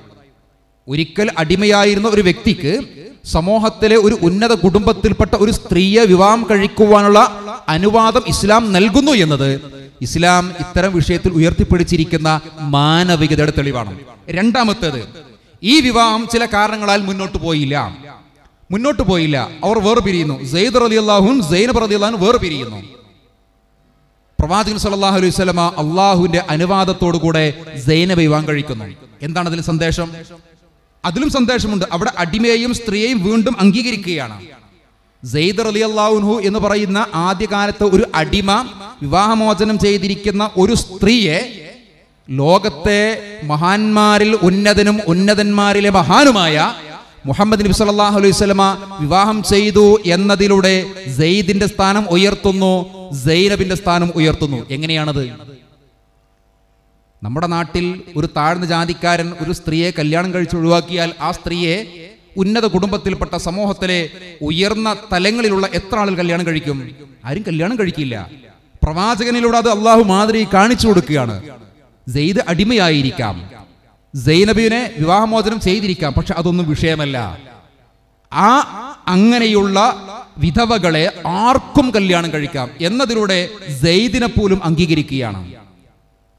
A: ഒരിക്കൽ അടിമയായിരുന്ന ഒരു വ്യക്തിക്ക് സമൂഹത്തിലെ ഒരു ഉന്നത കുടുംബത്തിൽപ്പെട്ട ഒരു സ്ത്രീയെ വിവാഹം കഴിക്കുവാനുള്ള അനുവാദം ഇസ്ലാം നൽകുന്നു എന്നത് ഇസ്ലാം ഇത്തരം വിഷയത്തിൽ ഉയർത്തിപ്പിടിച്ചിരിക്കുന്ന മാനവികതയുടെ തെളിവാണ് രണ്ടാമത്തേത് ഈ വിവാഹം ചില കാരണങ്ങളാൽ മുന്നോട്ട് പോയില്ല മുന്നോട്ട് പോയില്ല അവർ പിരിയുന്നു സെയ്ദ് അലി അള്ളാഹുൻ സെയ്നബ് അലി വേറെ പിരിയുന്നു പ്രവാചകൻ സല്ലാഹു അലൈഹി സ്വലമ അള്ളാഹുവിന്റെ അനുവാദത്തോടു കൂടെ സൈനബ വിവാഹം കഴിക്കുന്നു എന്താണ് അതിന് സന്ദേശം അതിലും സന്ദേശമുണ്ട് അവിടെ അടിമയെയും സ്ത്രീയെയും വീണ്ടും അംഗീകരിക്കുകയാണ് സെയ്ദർ അലി അള്ളാഹുൻഹു എന്ന് പറയുന്ന ആദ്യകാലത്ത് ഒരു അടിമ വിവാഹമോചനം ചെയ്തിരിക്കുന്ന ഒരു സ്ത്രീയെ ലോകത്തെ മഹാന്മാരിൽ ഉന്നതനും ഉന്നതന്മാരിലെ മഹാനുമായ മുഹമ്മദ് നബി സല്ലാഹു അലൈഹി സ്വലമ വിവാഹം ചെയ്തു എന്നതിലൂടെ സെയ്ദിന്റെ സ്ഥാനം ഉയർത്തുന്നു സൈനബിന്റെ സ്ഥാനം ഉയർത്തുന്നു എങ്ങനെയാണത് നമ്മുടെ നാട്ടിൽ ഒരു താഴ്ന്ന ജാതിക്കാരൻ ഒരു സ്ത്രീയെ കല്യാണം കഴിച്ച് ഒഴിവാക്കിയാൽ ആ സ്ത്രീയെ ഉന്നത കുടുംബത്തിൽപ്പെട്ട സമൂഹത്തിലെ ഉയർന്ന തലങ്ങളിലുള്ള എത്ര ആളുകൾ കല്യാണം കഴിക്കും ആരും കല്യാണം കഴിക്കില്ല പ്രവാചകനിലൂടെ അത് അള്ളാഹു മാതിരി കാണിച്ചു കൊടുക്കുകയാണ് സെയ്ദ് അടിമയായിരിക്കാം ജൈനബിനെ വിവാഹമോചനം ചെയ്തിരിക്കാം പക്ഷെ അതൊന്നും വിഷയമല്ല ആ അങ്ങനെയുള്ള വിധവകളെ ആർക്കും കല്യാണം കഴിക്കാം എന്നതിലൂടെ സെയ്ദിനെ പോലും അംഗീകരിക്കുകയാണ്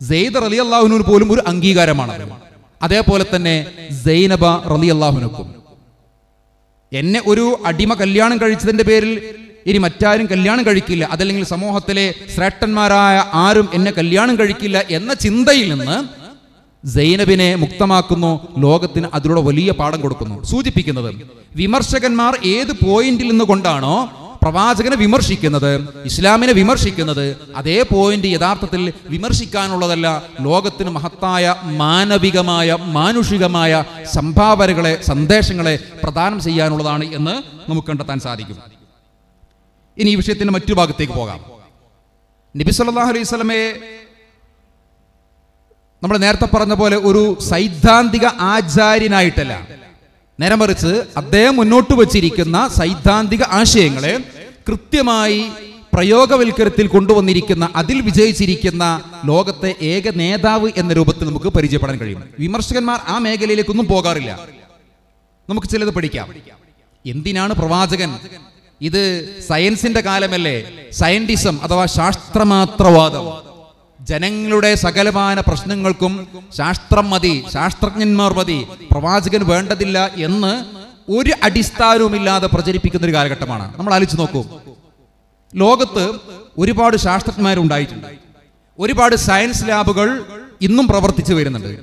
A: സെയ്ദ് റലി അള്ളാഹുനു പോലും ഒരു അംഗീകാരമാണ് അതേപോലെ തന്നെ സൈനബ റലി അള്ളാഹുനക്കും എന്നെ ഒരു അടിമ കല്യാണം കഴിച്ചതിന്റെ പേരിൽ ഇനി മറ്റാരും കല്യാണം കഴിക്കില്ല അതല്ലെങ്കിൽ സമൂഹത്തിലെ ശ്രേഷ്ഠന്മാരായ ആരും എന്നെ കല്യാണം കഴിക്കില്ല എന്ന ചിന്തയിൽ നിന്ന് സൈനബിനെ മുക്തമാക്കുന്നു ലോകത്തിന് അതിലൂടെ വലിയ പാഠം കൊടുക്കുന്നു സൂചിപ്പിക്കുന്നത് വിമർശകന്മാർ ഏത് പോയിന്റിൽ കൊണ്ടാണോ പ്രവാചകനെ വിമർശിക്കുന്നത് ഇസ്ലാമിനെ വിമർശിക്കുന്നത് അതേ പോയിന്റ് യഥാർത്ഥത്തിൽ വിമർശിക്കാനുള്ളതല്ല ലോകത്തിന് മഹത്തായ മാനവികമായ മാനുഷികമായ സംഭാവനകളെ സന്ദേശങ്ങളെ പ്രദാനം ചെയ്യാനുള്ളതാണ് എന്ന് നമുക്ക് കണ്ടെത്താൻ സാധിക്കും ഇനി ഈ വിഷയത്തിന്റെ മറ്റു ഭാഗത്തേക്ക് പോകാം നബി സല്ലാഹു അലൈഹി സ്വലമയെ നമ്മൾ നേരത്തെ പറഞ്ഞ പോലെ ഒരു സൈദ്ധാന്തിക ആചാര്യനായിട്ടല്ല നേരമറിച്ച് അദ്ദേഹം മുന്നോട്ട് വച്ചിരിക്കുന്ന സൈദ്ധാന്തിക ആശയങ്ങളെ കൃത്യമായി പ്രയോഗവൽക്കരത്തിൽ കൊണ്ടുവന്നിരിക്കുന്ന അതിൽ വിജയിച്ചിരിക്കുന്ന ലോകത്തെ ഏക നേതാവ് എന്ന രൂപത്തിൽ നമുക്ക് പരിചയപ്പെടാൻ കഴിയും വിമർശകന്മാർ ആ മേഖലയിലേക്കൊന്നും പോകാറില്ല നമുക്ക് ചിലത് പഠിക്കാം എന്തിനാണ് പ്രവാചകൻ ഇത് സയൻസിന്റെ കാലമല്ലേ സയന്റിസം അഥവാ ശാസ്ത്രമാത്രവാദം ജനങ്ങളുടെ സകലമായ പ്രശ്നങ്ങൾക്കും ശാസ്ത്രം മതി ശാസ്ത്രജ്ഞന്മാർ മതി പ്രവാചകൻ വേണ്ടതില്ല എന്ന് ഒരു അടിസ്ഥാനവുമില്ലാതെ പ്രചരിപ്പിക്കുന്ന ഒരു കാലഘട്ടമാണ് നമ്മൾ ആലോചിച്ച് നോക്കൂ ലോകത്ത് ഒരുപാട് ശാസ്ത്രജ്ഞന്മാരുണ്ടായിട്ടുണ്ട് ഒരുപാട് സയൻസ് ലാബുകൾ ഇന്നും പ്രവർത്തിച്ചു വരുന്നുണ്ട്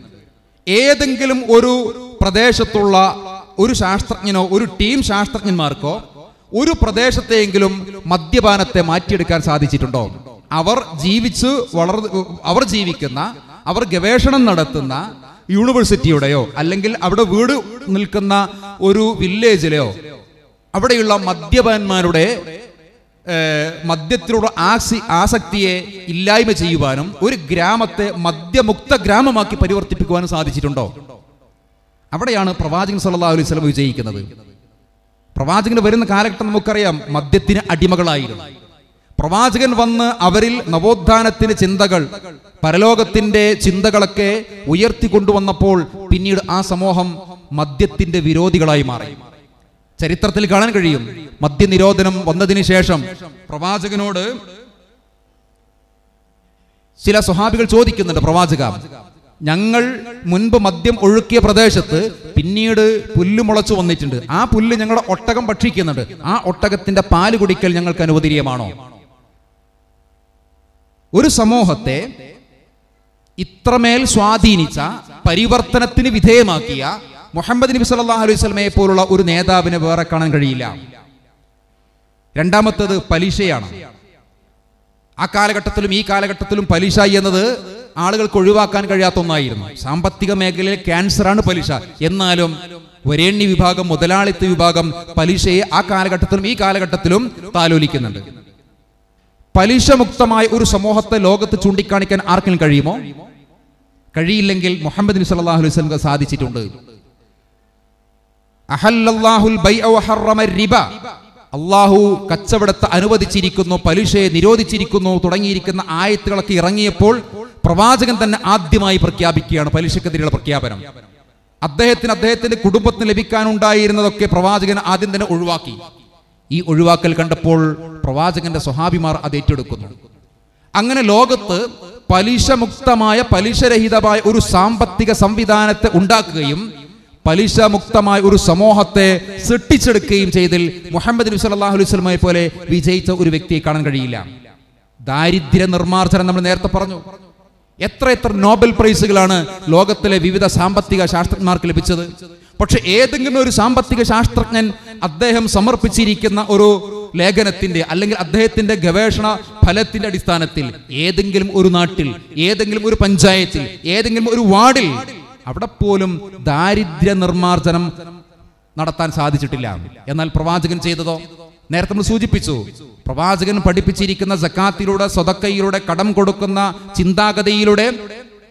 A: ഏതെങ്കിലും ഒരു പ്രദേശത്തുള്ള ഒരു ശാസ്ത്രജ്ഞനോ ഒരു ടീം ശാസ്ത്രജ്ഞന്മാർക്കോ ഒരു പ്രദേശത്തെങ്കിലും മദ്യപാനത്തെ മാറ്റിയെടുക്കാൻ സാധിച്ചിട്ടുണ്ടോ അവർ ജീവിച്ച് വളർ അവർ ജീവിക്കുന്ന അവർ ഗവേഷണം നടത്തുന്ന യൂണിവേഴ്സിറ്റിയുടെയോ അല്ലെങ്കിൽ അവിടെ വീട് നിൽക്കുന്ന ഒരു വില്ലേജിലെയോ അവിടെയുള്ള മദ്യപാന്മാരുടെ മദ്യത്തിലൂടെ ആസി ആസക്തിയെ ഇല്ലായ്മ ചെയ്യുവാനും ഒരു ഗ്രാമത്തെ മദ്യമുക്ത ഗ്രാമമാക്കി പരിവർത്തിപ്പിക്കുവാനും സാധിച്ചിട്ടുണ്ടോ അവിടെയാണ് പ്രവാചകൻ സല്ലാ അലൈഹി സ്വലം വിജയിക്കുന്നത് പ്രവാചകന് വരുന്ന കാലഘട്ടം നമുക്കറിയാം മദ്യത്തിന് അടിമകളായിരുന്നു പ്രവാചകൻ വന്ന് അവരിൽ നവോത്ഥാനത്തിന് ചിന്തകൾ പരലോകത്തിന്റെ ചിന്തകളൊക്കെ ഉയർത്തി കൊണ്ടുവന്നപ്പോൾ പിന്നീട് ആ സമൂഹം മദ്യത്തിന്റെ വിരോധികളായി മാറി ചരിത്രത്തിൽ കാണാൻ കഴിയും മദ്യനിരോധനം വന്നതിന് ശേഷം പ്രവാചകനോട് ചില സ്വഹാബികൾ ചോദിക്കുന്നുണ്ട് പ്രവാചക ഞങ്ങൾ മുൻപ് മദ്യം ഒഴുക്കിയ പ്രദേശത്ത് പിന്നീട് പുല്ല് മുളച്ചു വന്നിട്ടുണ്ട് ആ പുല്ല് ഞങ്ങളുടെ ഒട്ടകം ഭക്ഷിക്കുന്നുണ്ട് ആ ഒട്ടകത്തിന്റെ പാല് കുടിക്കൽ ഞങ്ങൾക്ക് അനുവദനീയമാണോ ഒരു സമൂഹത്തെ ഇത്രമേൽ സ്വാധീനിച്ച പരിവർത്തനത്തിന് വിധേയമാക്കിയ മുഹമ്മദ് നബി സല്ലാ അലൈഹി സ്വലമയെ പോലുള്ള ഒരു നേതാവിനെ വേറെ കാണാൻ കഴിയില്ല രണ്ടാമത്തത് പലിശയാണ് ആ കാലഘട്ടത്തിലും ഈ കാലഘട്ടത്തിലും പലിശ എന്നത് ആളുകൾക്ക് ഒഴിവാക്കാൻ കഴിയാത്ത ഒന്നായിരുന്നു സാമ്പത്തിക മേഖലയിൽ ആണ് പലിശ എന്നാലും വരേണ്ണി വിഭാഗം മുതലാളിത്ത വിഭാഗം പലിശയെ ആ കാലഘട്ടത്തിലും ഈ കാലഘട്ടത്തിലും താലോലിക്കുന്നുണ്ട് പലിശമുക്തമായ ഒരു സമൂഹത്തെ ലോകത്ത് ചൂണ്ടിക്കാണിക്കാൻ ആർക്കെങ്കിലും കഴിയുമോ കഴിയില്ലെങ്കിൽ മുഹമ്മദ് നബി സല്ലല്ലാഹു അലൈഹി വസല്ലം സാധിച്ചിട്ടുണ്ട് അഹല്ലല്ലാഹുൽ ബൈഅ റിബ അള്ളാഹു കച്ചവടത്തെ അനുവദിച്ചിരിക്കുന്നു പലിശയെ നിരോധിച്ചിരിക്കുന്നു തുടങ്ങിയിരിക്കുന്ന ആയത്തുകളൊക്കെ ഇറങ്ങിയപ്പോൾ പ്രവാചകൻ തന്നെ ആദ്യമായി പ്രഖ്യാപിക്കുകയാണ് പലിശക്കെതിരെയുള്ള പ്രഖ്യാപനം അദ്ദേഹത്തിന് അദ്ദേഹത്തിന്റെ കുടുംബത്തിന് ലഭിക്കാനുണ്ടായിരുന്നതൊക്കെ പ്രവാചകൻ ആദ്യം തന്നെ ഒഴിവാക്കി ഈ ഒഴിവാക്കൽ കണ്ടപ്പോൾ പ്രവാചകന്റെ സ്വഹാബിമാർ അത് ഏറ്റെടുക്കുന്നു അങ്ങനെ ലോകത്ത് പലിശമുക്തമായ പലിശരഹിതമായ ഒരു സാമ്പത്തിക സംവിധാനത്തെ ഉണ്ടാക്കുകയും പലിശമുക്തമായ ഒരു സമൂഹത്തെ സൃഷ്ടിച്ചെടുക്കുകയും ചെയ്തതിൽ മുഹമ്മദ് നബി സല്ലല്ലാഹു അലൈഹി വസല്ലമയെ പോലെ വിജയിച്ച ഒരു വ്യക്തിയെ കാണാൻ കഴിയില്ല ദാരിദ്ര്യ നിർമ്മാർജ്ജനം നമ്മൾ നേരത്തെ പറഞ്ഞു എത്ര എത്ര നോബൽ പ്രൈസുകളാണ് ലോകത്തിലെ വിവിധ സാമ്പത്തിക ശാസ്ത്രജ്ഞന്മാർക്ക് ലഭിച്ചത് പക്ഷെ ഏതെങ്കിലും ഒരു സാമ്പത്തിക ശാസ്ത്രജ്ഞൻ അദ്ദേഹം സമർപ്പിച്ചിരിക്കുന്ന ഒരു ലേഖനത്തിന്റെ അല്ലെങ്കിൽ അദ്ദേഹത്തിന്റെ ഗവേഷണ ഫലത്തിന്റെ അടിസ്ഥാനത്തിൽ ഏതെങ്കിലും ഒരു നാട്ടിൽ ഏതെങ്കിലും ഒരു പഞ്ചായത്തിൽ ഏതെങ്കിലും ഒരു വാർഡിൽ അവിടെ പോലും ദാരിദ്ര്യ നിർമാർജനം നടത്താൻ സാധിച്ചിട്ടില്ല എന്നാൽ പ്രവാചകൻ ചെയ്തതോ നേരത്തെ നമ്മൾ സൂചിപ്പിച്ചു പ്രവാചകൻ പഠിപ്പിച്ചിരിക്കുന്ന സക്കാത്തിലൂടെ സ്വതക്കയിലൂടെ കടം കൊടുക്കുന്ന ചിന്താഗതിയിലൂടെ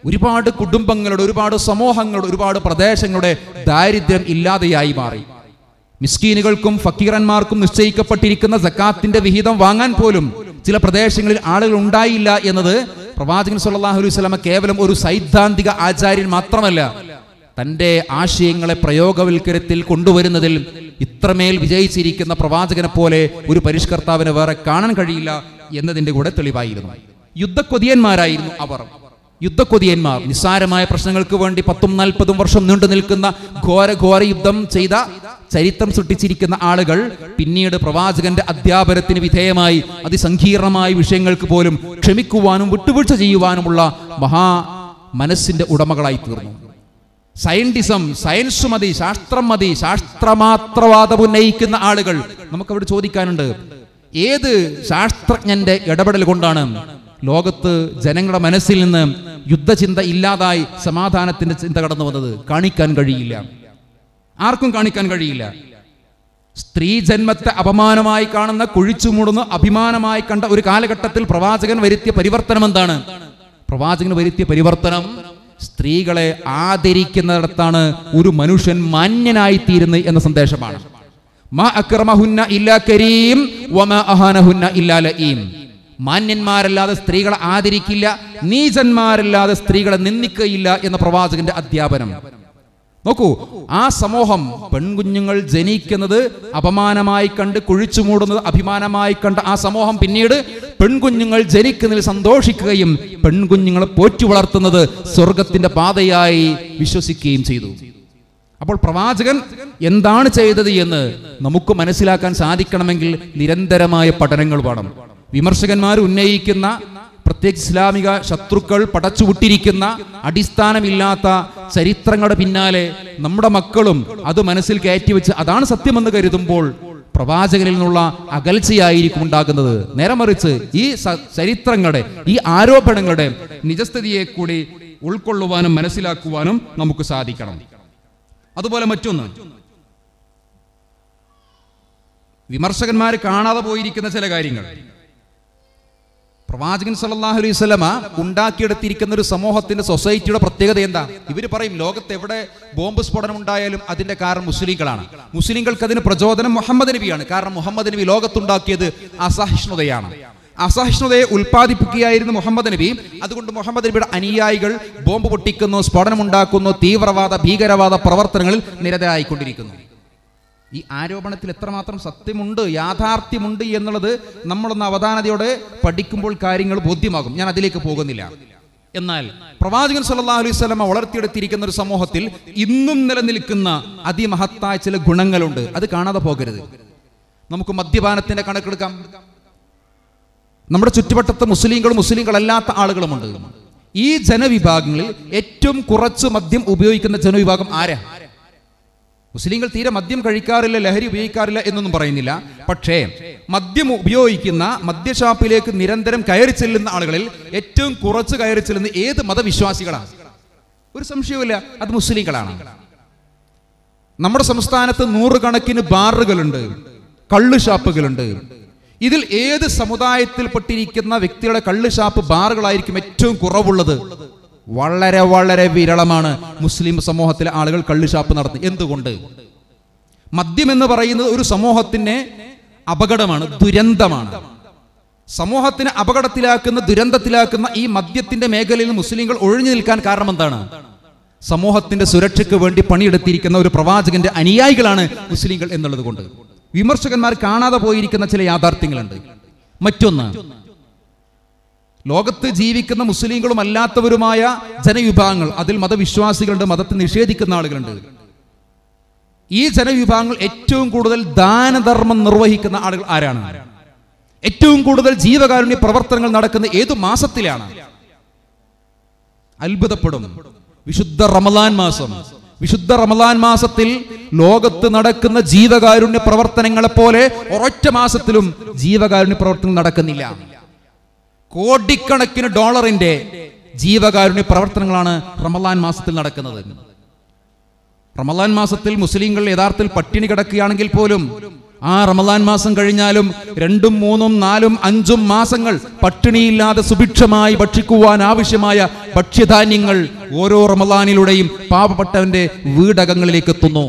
A: ഒരുപാട് കുടുംബങ്ങളുടെ ഒരുപാട് സമൂഹങ്ങളുടെ ഒരുപാട് പ്രദേശങ്ങളുടെ ദാരിദ്ര്യം ഇല്ലാതെയായി മാറി മിസ്കീനുകൾക്കും ഫക്കീറന്മാർക്കും നിശ്ചയിക്കപ്പെട്ടിരിക്കുന്ന സക്കാത്തിന്റെ വിഹിതം വാങ്ങാൻ പോലും ചില പ്രദേശങ്ങളിൽ ആളുകൾ ഉണ്ടായില്ല എന്നത് പ്രവാചകൻ സല്ലാഹു അലൈഹി കേവലം ഒരു സൈദ്ധാന്തിക ആചാര്യൻ മാത്രമല്ല തൻ്റെ ആശയങ്ങളെ പ്രയോഗവൽക്കരത്തിൽ കൊണ്ടുവരുന്നതിൽ ഇത്രമേൽ വിജയിച്ചിരിക്കുന്ന പ്രവാചകനെ പോലെ ഒരു പരിഷ്കർത്താവിന് വേറെ കാണാൻ കഴിയില്ല എന്നതിൻ്റെ കൂടെ തെളിവായിരുന്നു യുദ്ധക്കൊതിയന്മാരായിരുന്നു അവർ യുദ്ധക്കൊതിയന്മാർ നിസ്സാരമായ പ്രശ്നങ്ങൾക്ക് വേണ്ടി പത്തും നാൽപ്പതും വർഷം നീണ്ടു നിൽക്കുന്ന ഘോര ഘോര യുദ്ധം ചെയ്ത ചരിത്രം സൃഷ്ടിച്ചിരിക്കുന്ന ആളുകൾ പിന്നീട് പ്രവാചകന്റെ അധ്യാപനത്തിന് വിധേയമായി അതിസങ്കീർണമായ വിഷയങ്ങൾക്ക് പോലും ക്ഷമിക്കുവാനും വിട്ടുവീഴ്ച ചെയ്യുവാനുമുള്ള മഹാ മനസ്സിന്റെ ഉടമകളായി തീർന്നു സയന്റിസം സയൻസ് മതി ശാസ്ത്രം മതി ശാസ്ത്രമാത്രവാദം ഉന്നയിക്കുന്ന ആളുകൾ നമുക്കവിടെ ചോദിക്കാനുണ്ട് ഏത് ശാസ്ത്രജ്ഞന്റെ ഇടപെടൽ കൊണ്ടാണ് ലോകത്ത് ജനങ്ങളുടെ മനസ്സിൽ നിന്ന് യുദ്ധചിന്ത ഇല്ലാതായി സമാധാനത്തിന്റെ ചിന്ത കടന്നു വന്നത് കാണിക്കാൻ കഴിയില്ല ആർക്കും കാണിക്കാൻ കഴിയില്ല സ്ത്രീ ജന്മത്തെ അപമാനമായി കാണുന്ന മൂടുന്ന അഭിമാനമായി കണ്ട ഒരു കാലഘട്ടത്തിൽ പ്രവാചകൻ വരുത്തിയ പരിവർത്തനം എന്താണ് പ്രവാചകൻ വരുത്തിയ പരിവർത്തനം സ്ത്രീകളെ ആദരിക്കുന്നിടത്താണ് ഒരു മനുഷ്യൻ മാന്യനായി തീരുന്ന എന്ന സന്ദേശമാണ് മാന്യന്മാരല്ലാതെ സ്ത്രീകളെ ആദരിക്കില്ല നീചന്മാരല്ലാതെ സ്ത്രീകളെ നിന്ദിക്കയില്ല എന്ന പ്രവാചകന്റെ അധ്യാപനം നോക്കൂ ആ സമൂഹം പെൺകുഞ്ഞുങ്ങൾ ജനിക്കുന്നത് അപമാനമായി കണ്ട് കുഴിച്ചു മൂടുന്നത് അഭിമാനമായി കണ്ട ആ സമൂഹം പിന്നീട് പെൺകുഞ്ഞുങ്ങൾ ജനിക്കുന്നതിൽ സന്തോഷിക്കുകയും പെൺകുഞ്ഞുങ്ങളെ പോറ്റി വളർത്തുന്നത് സ്വർഗത്തിന്റെ പാതയായി വിശ്വസിക്കുകയും ചെയ്തു അപ്പോൾ പ്രവാചകൻ എന്താണ് ചെയ്തത് എന്ന് നമുക്ക് മനസ്സിലാക്കാൻ സാധിക്കണമെങ്കിൽ നിരന്തരമായ പഠനങ്ങൾ വേണം വിമർശകന്മാർ ഉന്നയിക്കുന്ന പ്രത്യേകിച്ച് ഇസ്ലാമിക ശത്രുക്കൾ പടച്ചുവിട്ടിരിക്കുന്ന അടിസ്ഥാനമില്ലാത്ത ചരിത്രങ്ങളുടെ പിന്നാലെ നമ്മുടെ മക്കളും അത് മനസ്സിൽ കയറ്റിവെച്ച് അതാണ് സത്യമെന്ന് കരുതുമ്പോൾ പ്രവാചകനിൽ നിന്നുള്ള അകൽച്ചയായിരിക്കും ഉണ്ടാകുന്നത് നേരെ മറിച്ച് ഈ ചരിത്രങ്ങളുടെ ഈ ആരോപണങ്ങളുടെ നിജസ്ഥിതിയെ കൂടി ഉൾക്കൊള്ളുവാനും മനസ്സിലാക്കുവാനും നമുക്ക് സാധിക്കണം അതുപോലെ മറ്റൊന്ന് വിമർശകന്മാർ കാണാതെ പോയിരിക്കുന്ന ചില കാര്യങ്ങൾ പ്രവാചകൻ സല്ലാഹു അലൈഹി സ്വലമ ഉണ്ടാക്കിയെടുത്തിരിക്കുന്ന ഒരു സമൂഹത്തിന്റെ സൊസൈറ്റിയുടെ പ്രത്യേകത എന്താ ഇവർ പറയും ലോകത്ത് എവിടെ ബോംബ് സ്ഫോടനം ഉണ്ടായാലും അതിന്റെ കാരണം മുസ്ലിങ്ങളാണ് മുസ്ലിങ്ങൾക്ക് അതിന് പ്രചോദനം മുഹമ്മദ് നബിയാണ് കാരണം മുഹമ്മദ് നബി ലോകത്തുണ്ടാക്കിയത് അസഹിഷ്ണുതയാണ് അസഹിഷ്ണുതയെ ഉൽപ്പാദിപ്പിക്കുകയായിരുന്നു മുഹമ്മദ് നബി അതുകൊണ്ട് മുഹമ്മദ് നബിയുടെ അനുയായികൾ ബോംബ് പൊട്ടിക്കുന്നു സ്ഫോടനമുണ്ടാക്കുന്നു തീവ്രവാദ ഭീകരവാദ പ്രവർത്തനങ്ങളിൽ നിരതരായിക്കൊണ്ടിരിക്കുന്നു ഈ ആരോപണത്തിൽ എത്രമാത്രം സത്യമുണ്ട് യാഥാർത്ഥ്യമുണ്ട് എന്നുള്ളത് നമ്മളൊന്ന് അവധാനതയോടെ പഠിക്കുമ്പോൾ കാര്യങ്ങൾ ബോധ്യമാകും ഞാൻ അതിലേക്ക് പോകുന്നില്ല എന്നാൽ പ്രവാചകൻ സല്ലാ അലൈഹി സ്വലമ വളർത്തിയെടുത്തിരിക്കുന്ന ഒരു സമൂഹത്തിൽ ഇന്നും നിലനിൽക്കുന്ന അതിമഹത്തായ ചില ഗുണങ്ങളുണ്ട് അത് കാണാതെ പോകരുത് നമുക്ക് മദ്യപാനത്തിന്റെ കണക്കെടുക്കാം നമ്മുടെ ചുറ്റുവട്ടത്ത് മുസ്ലിങ്ങളും മുസ്ലിങ്ങളല്ലാത്ത ആളുകളുമുണ്ട് ഈ ജനവിഭാഗങ്ങളിൽ ഏറ്റവും കുറച്ച് മദ്യം ഉപയോഗിക്കുന്ന ജനവിഭാഗം ആരാ മുസ്ലിങ്ങൾ തീരെ മദ്യം കഴിക്കാറില്ല ലഹരി ഉപയോഗിക്കാറില്ല എന്നൊന്നും പറയുന്നില്ല പക്ഷേ മദ്യം ഉപയോഗിക്കുന്ന മദ്യഷാപ്പിലേക്ക് നിരന്തരം കയറി ചെല്ലുന്ന ആളുകളിൽ ഏറ്റവും കുറച്ച് കയറി ചെല്ലുന്ന ഏത് മതവിശ്വാസികളാണ് ഒരു സംശയവുമില്ല അത് മുസ്ലിങ്ങളാണ് നമ്മുടെ സംസ്ഥാനത്ത് നൂറുകണക്കിന് ബാറുകളുണ്ട് കള്ളു ഷാപ്പുകളുണ്ട് ഇതിൽ ഏത് സമുദായത്തിൽപ്പെട്ടിരിക്കുന്ന വ്യക്തികളുടെ കള്ളു ഷാപ്പ് ബാറുകളായിരിക്കും ഏറ്റവും കുറവുള്ളത് വളരെ വളരെ വിരളമാണ് മുസ്ലിം സമൂഹത്തിലെ ആളുകൾ കള്ളുഷാപ്പ് നടത്തി എന്തുകൊണ്ട് മദ്യം എന്ന് പറയുന്നത് ഒരു സമൂഹത്തിൻ്റെ അപകടമാണ് ദുരന്തമാണ് സമൂഹത്തിന് അപകടത്തിലാക്കുന്ന ദുരന്തത്തിലാക്കുന്ന ഈ മദ്യത്തിന്റെ മേഖലയിൽ മുസ്ലിങ്ങൾ ഒഴിഞ്ഞു നിൽക്കാൻ കാരണം എന്താണ് സമൂഹത്തിന്റെ സുരക്ഷയ്ക്ക് വേണ്ടി പണിയെടുത്തിരിക്കുന്ന ഒരു പ്രവാചകന്റെ അനുയായികളാണ് മുസ്ലിങ്ങൾ എന്നുള്ളത് കൊണ്ട് വിമർശകന്മാർ കാണാതെ പോയിരിക്കുന്ന ചില യാഥാർത്ഥ്യങ്ങളുണ്ട് മറ്റൊന്ന് ലോകത്ത് ജീവിക്കുന്ന മുസ്ലിങ്ങളും അല്ലാത്തവരുമായ ജനവിഭാഗങ്ങൾ അതിൽ മതവിശ്വാസികളുടെ മതത്തെ നിഷേധിക്കുന്ന ആളുകളുണ്ട് ഈ ജനവിഭാഗങ്ങൾ ഏറ്റവും കൂടുതൽ ദാനധർമ്മം നിർവഹിക്കുന്ന ആളുകൾ ആരാണ് ഏറ്റവും കൂടുതൽ ജീവകാരുണ്യ പ്രവർത്തനങ്ങൾ നടക്കുന്ന ഏതു മാസത്തിലാണ് അത്ഭുതപ്പെടും വിശുദ്ധ റമലാൻ മാസം വിശുദ്ധ റമലാൻ മാസത്തിൽ ലോകത്ത് നടക്കുന്ന ജീവകാരുണ്യ പ്രവർത്തനങ്ങളെ പോലെ ഒരൊറ്റ മാസത്തിലും ജീവകാരുണ്യ പ്രവർത്തനങ്ങൾ നടക്കുന്നില്ല കോടിക്കണക്കിന് ഡോളറിന്റെ ജീവകാരുണ്യ പ്രവർത്തനങ്ങളാണ് റമലാൻ മാസത്തിൽ നടക്കുന്നത് റമലാൻ മാസത്തിൽ മുസ്ലിങ്ങൾ യഥാർത്ഥത്തിൽ പട്ടിണി കിടക്കുകയാണെങ്കിൽ പോലും ആ റമലാൻ മാസം കഴിഞ്ഞാലും രണ്ടും മൂന്നും നാലും അഞ്ചും മാസങ്ങൾ പട്ടിണിയില്ലാതെ സുഭിക്ഷമായി ഭക്ഷിക്കുവാൻ ആവശ്യമായ ഭക്ഷ്യധാന്യങ്ങൾ ഓരോ റമലാനിലൂടെയും പാവപ്പെട്ടവന്റെ വീടകങ്ങളിലേക്ക് എത്തുന്നു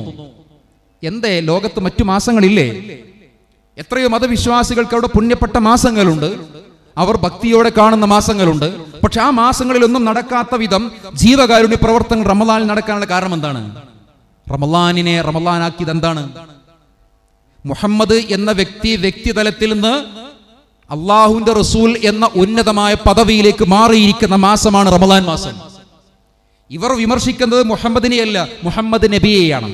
A: എന്തേ ലോകത്ത് മറ്റു മാസങ്ങളില്ലേ എത്രയോ മതവിശ്വാസികൾക്ക് അവിടെ പുണ്യപ്പെട്ട മാസങ്ങളുണ്ട് അവർ ഭക്തിയോടെ കാണുന്ന മാസങ്ങളുണ്ട് പക്ഷെ ആ മാസങ്ങളിലൊന്നും നടക്കാത്ത വിധം ജീവകാരുണ്യ പ്രവർത്തനങ്ങൾ റമലാനിൽ നടക്കാനുള്ള കാരണം എന്താണ് റമലാനിനെ റമലാനാക്കിയത് എന്താണ് മുഹമ്മദ് എന്ന വ്യക്തി വ്യക്തിതലത്തിൽ നിന്ന് അള്ളാഹുന്റെ റസൂൽ എന്ന ഉന്നതമായ പദവിയിലേക്ക് മാറിയിരിക്കുന്ന മാസമാണ് റമലാൻ മാസം ഇവർ വിമർശിക്കുന്നത് മുഹമ്മദിനെയല്ല മുഹമ്മദ് നബിയെയാണ്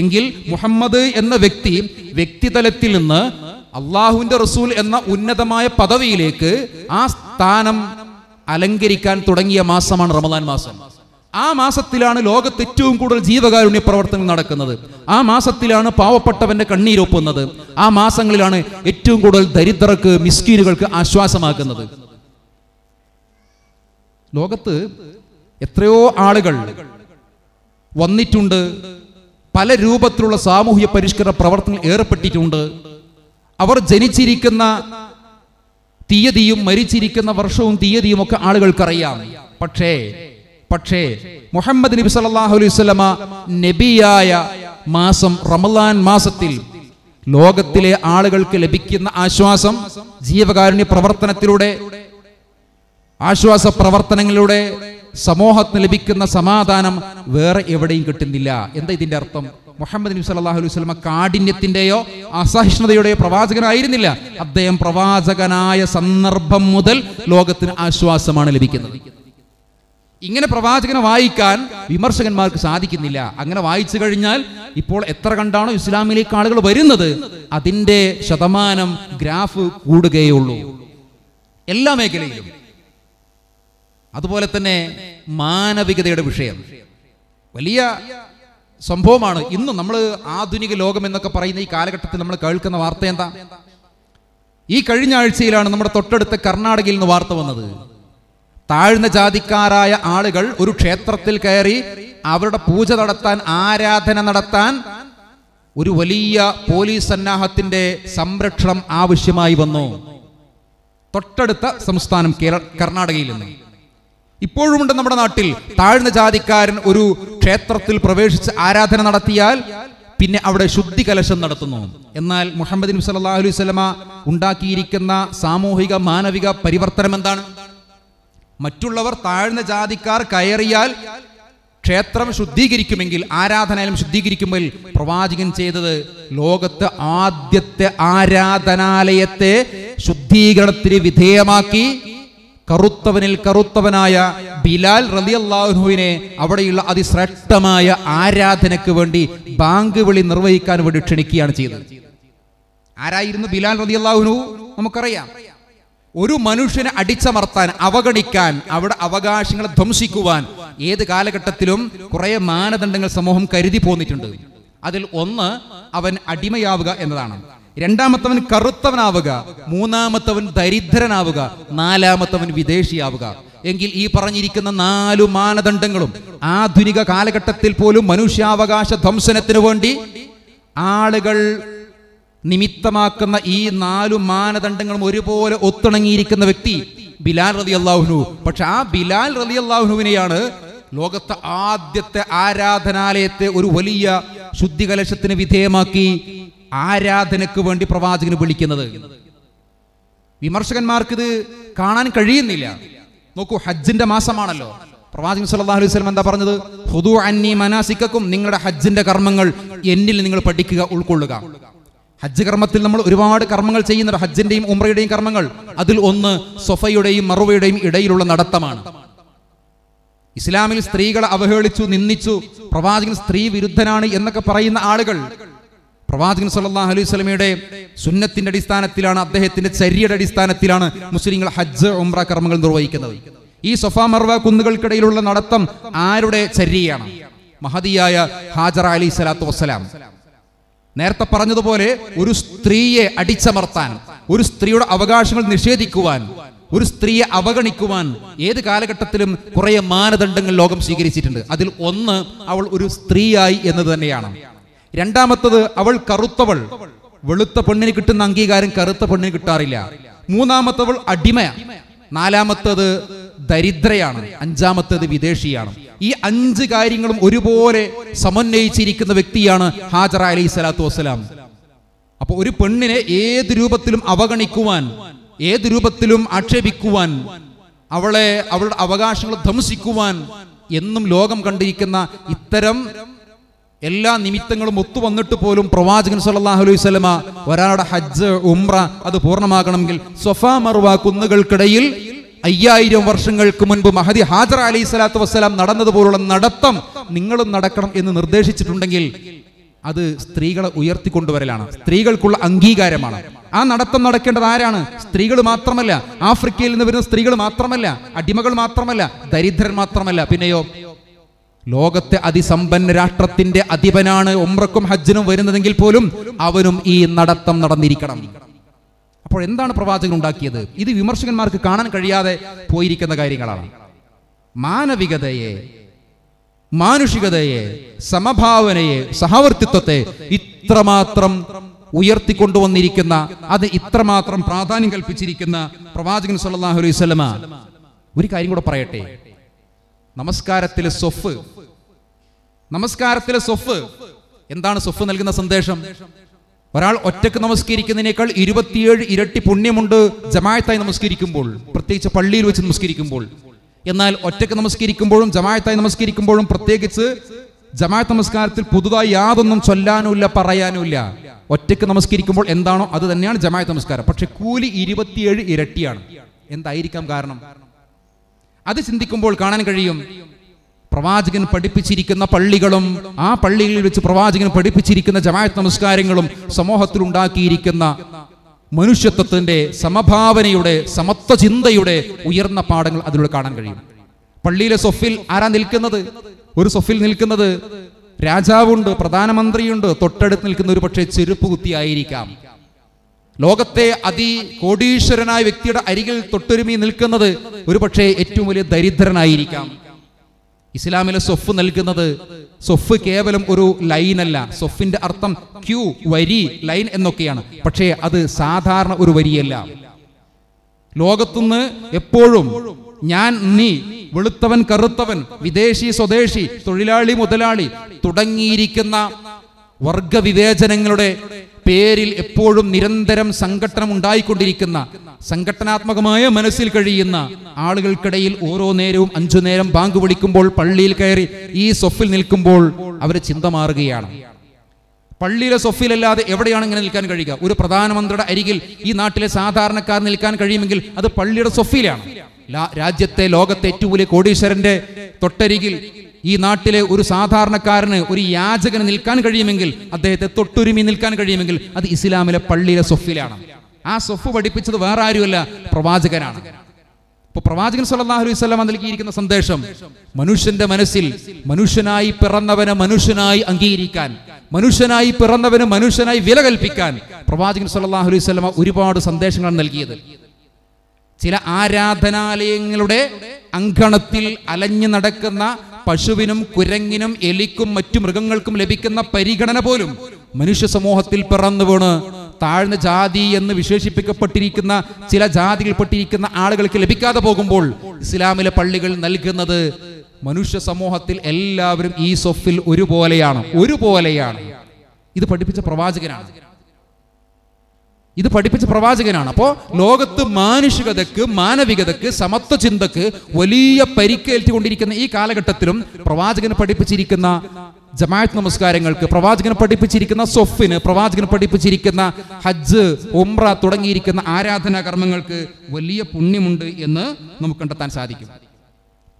A: എങ്കിൽ മുഹമ്മദ് എന്ന വ്യക്തി വ്യക്തിതലത്തിൽ നിന്ന് അള്ളാഹുവിന്റെ റസൂൽ എന്ന ഉന്നതമായ പദവിയിലേക്ക് ആ സ്ഥാനം അലങ്കരിക്കാൻ തുടങ്ങിയ മാസമാണ് റമദാൻ മാസം ആ മാസത്തിലാണ് ലോകത്ത് ഏറ്റവും കൂടുതൽ ജീവകാരുണ്യ പ്രവർത്തനങ്ങൾ നടക്കുന്നത് ആ മാസത്തിലാണ് പാവപ്പെട്ടവന്റെ കണ്ണീരൊപ്പുന്നത് ആ മാസങ്ങളിലാണ് ഏറ്റവും കൂടുതൽ ദരിദ്രർക്ക് മിസ്കീനുകൾക്ക് ആശ്വാസമാക്കുന്നത് ലോകത്ത് എത്രയോ ആളുകൾ വന്നിട്ടുണ്ട് പല രൂപത്തിലുള്ള സാമൂഹ്യ പരിഷ്കരണ പ്രവർത്തനങ്ങൾ ഏർപ്പെട്ടിട്ടുണ്ട് അവർ ജനിച്ചിരിക്കുന്ന തീയതിയും മരിച്ചിരിക്കുന്ന വർഷവും തീയതിയും ഒക്കെ ആളുകൾക്കറിയാം പക്ഷേ പക്ഷേ മുഹമ്മദ് നബി സല്ലാഹു അലൈഹി നബിയായ മാസം റമലാൻ മാസത്തിൽ ലോകത്തിലെ ആളുകൾക്ക് ലഭിക്കുന്ന ആശ്വാസം ജീവകാരുണ്യ പ്രവർത്തനത്തിലൂടെ ആശ്വാസ പ്രവർത്തനങ്ങളിലൂടെ സമൂഹത്തിന് ലഭിക്കുന്ന സമാധാനം വേറെ എവിടെയും കിട്ടുന്നില്ല എന്താ ഇതിന്റെ അർത്ഥം മുഹമ്മദ് നബി സല്ലല്ലാഹു അലൈഹി വസല്ലം കാഠിന്യത്തിന്റെയോ അസഹിഷ്ണുതയുടെയോ പ്രവാചകനായിരുന്നില്ല അദ്ദേഹം പ്രവാചകനായ സന്ദർഭം മുതൽ ലോകത്തിന് ആശ്വാസമാണ് ലഭിക്കുന്നത് ഇങ്ങനെ പ്രവാചകനെ വായിക്കാൻ വിമർശകന്മാർക്ക് സാധിക്കുന്നില്ല അങ്ങനെ വായിച്ചു കഴിഞ്ഞാൽ ഇപ്പോൾ എത്ര കണ്ടാണോ ഇസ്ലാമിലേക്ക് ആളുകൾ വരുന്നത് അതിന്റെ ശതമാനം ഗ്രാഫ് കൂടുകയുള്ളൂ എല്ലാ മേഖലയിലും അതുപോലെ തന്നെ മാനവികതയുടെ വിഷയം വലിയ സംഭവമാണ് ഇന്ന് നമ്മൾ ആധുനിക ലോകം എന്നൊക്കെ പറയുന്ന ഈ കാലഘട്ടത്തിൽ നമ്മൾ കേൾക്കുന്ന വാർത്ത എന്താ ഈ കഴിഞ്ഞ ആഴ്ചയിലാണ് നമ്മുടെ തൊട്ടടുത്ത കർണാടകയിൽ നിന്ന് വാർത്ത വന്നത് താഴ്ന്ന ജാതിക്കാരായ ആളുകൾ ഒരു ക്ഷേത്രത്തിൽ കയറി അവരുടെ പൂജ നടത്താൻ ആരാധന നടത്താൻ ഒരു വലിയ പോലീസ് സന്നാഹത്തിന്റെ സംരക്ഷണം ആവശ്യമായി വന്നു തൊട്ടടുത്ത സംസ്ഥാനം കേരള കർണാടകയിൽ നിന്ന് ഇപ്പോഴുമുണ്ട് നമ്മുടെ നാട്ടിൽ താഴ്ന്ന ജാതിക്കാരൻ ഒരു ക്ഷേത്രത്തിൽ പ്രവേശിച്ച് ആരാധന നടത്തിയാൽ പിന്നെ അവിടെ ശുദ്ധി കലശം നടത്തുന്നു എന്നാൽ മുഹമ്മദ് നബി സല്ലാ അലൈഹി സ്വലമ ഉണ്ടാക്കിയിരിക്കുന്ന സാമൂഹിക മാനവിക പരിവർത്തനം എന്താണ് മറ്റുള്ളവർ താഴ്ന്ന ജാതിക്കാർ കയറിയാൽ ക്ഷേത്രം ശുദ്ധീകരിക്കുമെങ്കിൽ ആരാധനയിലും ശുദ്ധീകരിക്കുമ്പോൾ പ്രവാചകൻ ചെയ്തത് ലോകത്ത് ആദ്യത്തെ ആരാധനാലയത്തെ ശുദ്ധീകരണത്തിന് വിധേയമാക്കി കറുത്തവനിൽ കറുത്തവനായ ബിലാൽ അള്ളാഹുവിനെ അവിടെയുള്ള അതിശ്രേഷ്ഠമായ ആരാധനയ്ക്ക് വേണ്ടി ബാങ്ക് വിളി നിർവഹിക്കാൻ വേണ്ടി ക്ഷണിക്കുകയാണ് ചെയ്തത് ആരായിരുന്നു ബിലാൽ അള്ളാഹുനു നമുക്കറിയാം ഒരു മനുഷ്യനെ അടിച്ചമർത്താൻ അവഗണിക്കാൻ അവിടെ അവകാശങ്ങളെ ധ്വംസിക്കുവാൻ ഏത് കാലഘട്ടത്തിലും കുറെ മാനദണ്ഡങ്ങൾ സമൂഹം കരുതി പോന്നിട്ടുണ്ട് അതിൽ ഒന്ന് അവൻ അടിമയാവുക എന്നതാണ് രണ്ടാമത്തവൻ കറുത്തവനാവുക മൂന്നാമത്തവൻ ദരിദ്രനാവുക നാലാമത്തവൻ വിദേശിയാവുക എങ്കിൽ ഈ പറഞ്ഞിരിക്കുന്ന നാലു മാനദണ്ഡങ്ങളും ആധുനിക കാലഘട്ടത്തിൽ പോലും മനുഷ്യാവകാശ ധ്വംസനത്തിന് വേണ്ടി ആളുകൾ നിമിത്തമാക്കുന്ന ഈ നാലു മാനദണ്ഡങ്ങളും ഒരുപോലെ ഒത്തിണങ്ങിയിരിക്കുന്ന വ്യക്തി ബിലാൽ റതി അള്ളാഹുനു പക്ഷെ ആ ബിലാൽ റതി അള്ളാഹുനുവിനെയാണ് ലോകത്തെ ആദ്യത്തെ ആരാധനാലയത്തെ ഒരു വലിയ ശുദ്ധികലശത്തിന് വിധേയമാക്കി ആരാധനക്ക് വേണ്ടി പ്രവാചകന് വിളിക്കുന്നത് വിമർശകന്മാർക്ക് ഇത് കാണാൻ കഴിയുന്നില്ല നോക്കൂ ഹജ്ജിന്റെ മാസമാണല്ലോ പ്രവാചകൻ സല്ലല്ലാഹു അലൈഹി വസല്ലം എന്താ പറഞ്ഞത് ഹുദു അന്നി മനാസിക്കും നിങ്ങളുടെ ഹജ്ജിന്റെ കർമ്മങ്ങൾ എന്നിൽ നിങ്ങൾ പഠിക്കുക ഉൾക്കൊള്ളുക ഹജ്ജ് കർമ്മത്തിൽ നമ്മൾ ഒരുപാട് കർമ്മങ്ങൾ ചെയ്യുന്നുണ്ട് ഹജ്ജിന്റെയും ഉമ്രയുടെയും കർമ്മങ്ങൾ അതിൽ ഒന്ന് സൊഫയുടെയും മറുവയുടെയും ഇടയിലുള്ള നടത്തമാണ് ഇസ്ലാമിൽ സ്ത്രീകളെ അവഹേളിച്ചു നിന്ദിച്ചു പ്രവാചകൻ സ്ത്രീ വിരുദ്ധനാണ് എന്നൊക്കെ പറയുന്ന ആളുകൾ പ്രവാചകൻ സല്ലാഹു അലൈഹി സ്വലമയുടെ സുന്നത്തിന്റെ അടിസ്ഥാനത്തിലാണ് അദ്ദേഹത്തിന്റെ ചര്യയുടെ അടിസ്ഥാനത്തിലാണ് മുസ്ലിങ്ങൾ ഹജ്ജ് ഉംറ കർമ്മങ്ങൾ നിർവഹിക്കുന്നത് ഈ സൊഫാ മർവ കുന്നുകൾക്കിടയിലുള്ള നടത്തം ആരുടെ ചര്യയാണ് മഹതിയായ ഹാജറ അലി സ്വലാത്തു വസ്സലാം നേരത്തെ പറഞ്ഞതുപോലെ ഒരു സ്ത്രീയെ അടിച്ചമർത്താൻ ഒരു സ്ത്രീയുടെ അവകാശങ്ങൾ നിഷേധിക്കുവാൻ ഒരു സ്ത്രീയെ അവഗണിക്കുവാൻ ഏത് കാലഘട്ടത്തിലും കുറെ മാനദണ്ഡങ്ങൾ ലോകം സ്വീകരിച്ചിട്ടുണ്ട് അതിൽ ഒന്ന് അവൾ ഒരു സ്ത്രീയായി എന്നത് തന്നെയാണ് രണ്ടാമത്തത് അവൾ കറുത്തവൾ വെളുത്ത പെണ്ണിന് കിട്ടുന്ന അംഗീകാരം കറുത്ത പെണ്ണിന് കിട്ടാറില്ല മൂന്നാമത്തവൾ അടിമയാണ് നാലാമത്തത് ദരിദ്രയാണ് അഞ്ചാമത്തേത് വിദേശിയാണ് ഈ അഞ്ച് കാര്യങ്ങളും ഒരുപോലെ സമന്വയിച്ചിരിക്കുന്ന വ്യക്തിയാണ് ഹാജറ അലൈഹി സ്വലാത്തു വസ്സലാം അപ്പോൾ ഒരു പെണ്ണിനെ ഏത് രൂപത്തിലും അവഗണിക്കുവാൻ ഏത് രൂപത്തിലും ആക്ഷേപിക്കുവാൻ അവളെ അവളുടെ അവകാശങ്ങൾ ധംസിക്കുവാൻ എന്നും ലോകം കണ്ടിരിക്കുന്ന ഇത്തരം എല്ലാ നിമിത്തങ്ങളും ഒത്തുവന്നിട്ട് പോലും പ്രവാചകൻ സല്ലാഹു അലൈഹി സ്വലമ ഒരാളുടെ ഹജ്ജ് ഉംറ അത് പൂർണ്ണമാകണമെങ്കിൽ സൊഫ മറുവ കുന്നുകൾക്കിടയിൽ അയ്യായിരം വർഷങ്ങൾക്ക് മുൻപ് മഹദി ഹാജർ അലൈഹി സ്വലാത്തു വസ്സലാം നടന്നതുപോലുള്ള നടത്തം നിങ്ങളും നടക്കണം എന്ന് നിർദ്ദേശിച്ചിട്ടുണ്ടെങ്കിൽ അത് സ്ത്രീകളെ ഉയർത്തിക്കൊണ്ടുവരലാണ് സ്ത്രീകൾക്കുള്ള അംഗീകാരമാണ് ആ നടത്തം നടക്കേണ്ടത് ആരാണ് സ്ത്രീകൾ മാത്രമല്ല ആഫ്രിക്കയിൽ നിന്ന് വരുന്ന സ്ത്രീകൾ മാത്രമല്ല അടിമകൾ മാത്രമല്ല ദരിദ്രൻ മാത്രമല്ല പിന്നെയോ ലോകത്തെ അതിസമ്പന്ന രാഷ്ട്രത്തിന്റെ അധിപനാണ് ഒമ്രക്കും ഹജ്ജിനും വരുന്നതെങ്കിൽ പോലും അവനും ഈ നടത്തം നടന്നിരിക്കണം അപ്പോൾ എന്താണ് പ്രവാചകൻ ഉണ്ടാക്കിയത് ഇത് വിമർശകന്മാർക്ക് കാണാൻ കഴിയാതെ പോയിരിക്കുന്ന കാര്യങ്ങളാണ് മാനവികതയെ മാനുഷികതയെ സമഭാവനയെ സഹവർത്തിത്വത്തെ ഇത്രമാത്രം ഉയർത്തിക്കൊണ്ടുവന്നിരിക്കുന്ന അത് ഇത്രമാത്രം പ്രാധാന്യം കൽപ്പിച്ചിരിക്കുന്ന പ്രവാചകൻ സല്ലാഹു അലൈവല്ലമ ഒരു കാര്യം കൂടെ പറയട്ടെ നമസ്കാരത്തിൽ സ്വഫ് നമസ്കാരത്തിൽ സ്വഫ് എന്താണ് സ്വഫ് നൽകുന്ന സന്ദേശം ഒരാൾ ഒറ്റക്ക് നമസ്കരിക്കുന്നതിനേക്കാൾ ഇരുപത്തിയേഴ് ഇരട്ടി പുണ്യമുണ്ട് ജമായത്തായി നമസ്കരിക്കുമ്പോൾ പ്രത്യേകിച്ച് പള്ളിയിൽ വെച്ച് നമസ്കരിക്കുമ്പോൾ എന്നാൽ ഒറ്റക്ക് നമസ്കരിക്കുമ്പോഴും ജമായത്തായി നമസ്കരിക്കുമ്പോഴും പ്രത്യേകിച്ച് ജമാഅത്ത് നമസ്കാരത്തിൽ പുതുതായി യാതൊന്നും ചൊല്ലാനുമില്ല പറയാനുമില്ല ഒറ്റക്ക് നമസ്കരിക്കുമ്പോൾ എന്താണോ അത് തന്നെയാണ് ജമാഅത്ത് നമസ്കാരം പക്ഷെ കൂലി ഇരുപത്തിയേഴ് ഇരട്ടിയാണ് എന്തായിരിക്കാം കാരണം അത് ചിന്തിക്കുമ്പോൾ കാണാൻ കഴിയും പ്രവാചകൻ പഠിപ്പിച്ചിരിക്കുന്ന പള്ളികളും ആ പള്ളികളിൽ വെച്ച് പ്രവാചകൻ പഠിപ്പിച്ചിരിക്കുന്ന ജമാഅത്ത് നമസ്കാരങ്ങളും സമൂഹത്തിൽ ഉണ്ടാക്കിയിരിക്കുന്ന മനുഷ്യത്വത്തിന്റെ സമഭാവനയുടെ സമത്വ ചിന്തയുടെ ഉയർന്ന പാഠങ്ങൾ അതിലൂടെ കാണാൻ കഴിയും പള്ളിയിലെ സൊഫിൽ ആരാ നിൽക്കുന്നത് ഒരു സൊഫിൽ നിൽക്കുന്നത് രാജാവുണ്ട് പ്രധാനമന്ത്രിയുണ്ട് തൊട്ടടുത്ത് നിൽക്കുന്ന ഒരു പക്ഷേ ചെരുപ്പ് കുത്തിയായിരിക്കാം ലോകത്തെ അതി കോടീശ്വരനായ വ്യക്തിയുടെ അരികിൽ തൊട്ടുരുമി നിൽക്കുന്നത് പക്ഷേ ഏറ്റവും വലിയ ദരിദ്രനായിരിക്കാം ഇസ്ലാമിലെ സൊഫ് നൽകുന്നത് സൊഫ് കേവലം ഒരു ലൈനല്ല സൊഫിന്റെ അർത്ഥം ക്യൂ വരി ലൈൻ എന്നൊക്കെയാണ് പക്ഷേ അത് സാധാരണ ഒരു വരിയല്ല ലോകത്തുനിന്ന് എപ്പോഴും ഞാൻ നീ വെളുത്തവൻ കറുത്തവൻ വിദേശി സ്വദേശി തൊഴിലാളി മുതലാളി തുടങ്ങിയിരിക്കുന്ന വർഗവിവേചനങ്ങളുടെ പേരിൽ എപ്പോഴും നിരന്തരം സംഘട്ടനം ഉണ്ടായിക്കൊണ്ടിരിക്കുന്ന സംഘടനാത്മകമായ മനസ്സിൽ കഴിയുന്ന ആളുകൾക്കിടയിൽ ഓരോ നേരവും അഞ്ചു നേരം ബാങ്ക് വിളിക്കുമ്പോൾ പള്ളിയിൽ കയറി ഈ സൊഫിൽ നിൽക്കുമ്പോൾ അവർ ചിന്ത മാറുകയാണ് പള്ളിയിലെ സൊഫിലല്ലാതെ എവിടെയാണ് ഇങ്ങനെ നിൽക്കാൻ കഴിയുക ഒരു പ്രധാനമന്ത്രിയുടെ അരികിൽ ഈ നാട്ടിലെ സാധാരണക്കാർ നിൽക്കാൻ കഴിയുമെങ്കിൽ അത് പള്ളിയുടെ സൊഫിയിലാണ് രാജ്യത്തെ ലോകത്തെ ഏറ്റവും വലിയ കോടീശ്വരന്റെ തൊട്ടരികിൽ ഈ നാട്ടിലെ ഒരു സാധാരണക്കാരന് ഒരു യാചകന് നിൽക്കാൻ കഴിയുമെങ്കിൽ അദ്ദേഹത്തെ തൊട്ടുരുമി നിൽക്കാൻ കഴിയുമെങ്കിൽ അത് ഇസ്ലാമിലെ പള്ളിയിലെ സൊഫിലാണ് ആ സൊഫ് പഠിപ്പിച്ചത് വേറെ ആരുമല്ല പ്രവാചകനാണ് ഇപ്പൊ പ്രവാചകൻ സല്ലാഹു അലൈഹി നൽകിയിരിക്കുന്ന സന്ദേശം മനുഷ്യന്റെ മനസ്സിൽ മനുഷ്യനായി പിറന്നവനെ മനുഷ്യനായി അംഗീകരിക്കാൻ മനുഷ്യനായി പിറന്നവന് മനുഷ്യനായി വില കൽപ്പിക്കാൻ പ്രവാചകൻ സല്ലാഹു അലൈഹി ഒരുപാട് സന്ദേശങ്ങളാണ് നൽകിയത് ചില ആരാധനാലയങ്ങളുടെ അങ്കണത്തിൽ അലഞ്ഞു നടക്കുന്ന പശുവിനും കുരങ്ങിനും എലിക്കും മറ്റു മൃഗങ്ങൾക്കും ലഭിക്കുന്ന പരിഗണന പോലും മനുഷ്യ സമൂഹത്തിൽ പിറന്നു വീണ് താഴ്ന്ന ജാതി എന്ന് വിശേഷിപ്പിക്കപ്പെട്ടിരിക്കുന്ന ചില ജാതിയിൽപ്പെട്ടിരിക്കുന്ന ആളുകൾക്ക് ലഭിക്കാതെ പോകുമ്പോൾ ഇസ്ലാമിലെ പള്ളികൾ നൽകുന്നത് മനുഷ്യ സമൂഹത്തിൽ എല്ലാവരും ഈ സൊഫിൽ ഒരുപോലെയാണ് ഒരുപോലെയാണ് ഇത് പഠിപ്പിച്ച പ്രവാചകനാണ് ഇത് പഠിപ്പിച്ച പ്രവാചകനാണ് അപ്പോൾ ലോകത്ത് മാനുഷികതക്ക് മാനവികതക്ക് സമത്വ ചിന്തക്ക് വലിയ കൊണ്ടിരിക്കുന്ന ഈ കാലഘട്ടത്തിലും പ്രവാചകന് പഠിപ്പിച്ചിരിക്കുന്ന ജമാഅത്ത് നമസ്കാരങ്ങൾക്ക് പ്രവാചകന് പഠിപ്പിച്ചിരിക്കുന്ന സൊഫിന് പ്രവാചകന് പഠിപ്പിച്ചിരിക്കുന്ന ഹജ്ജ് ഉംറ തുടങ്ങിയിരിക്കുന്ന ആരാധനാ കർമ്മങ്ങൾക്ക് വലിയ പുണ്യമുണ്ട് എന്ന് നമുക്ക് കണ്ടെത്താൻ സാധിക്കും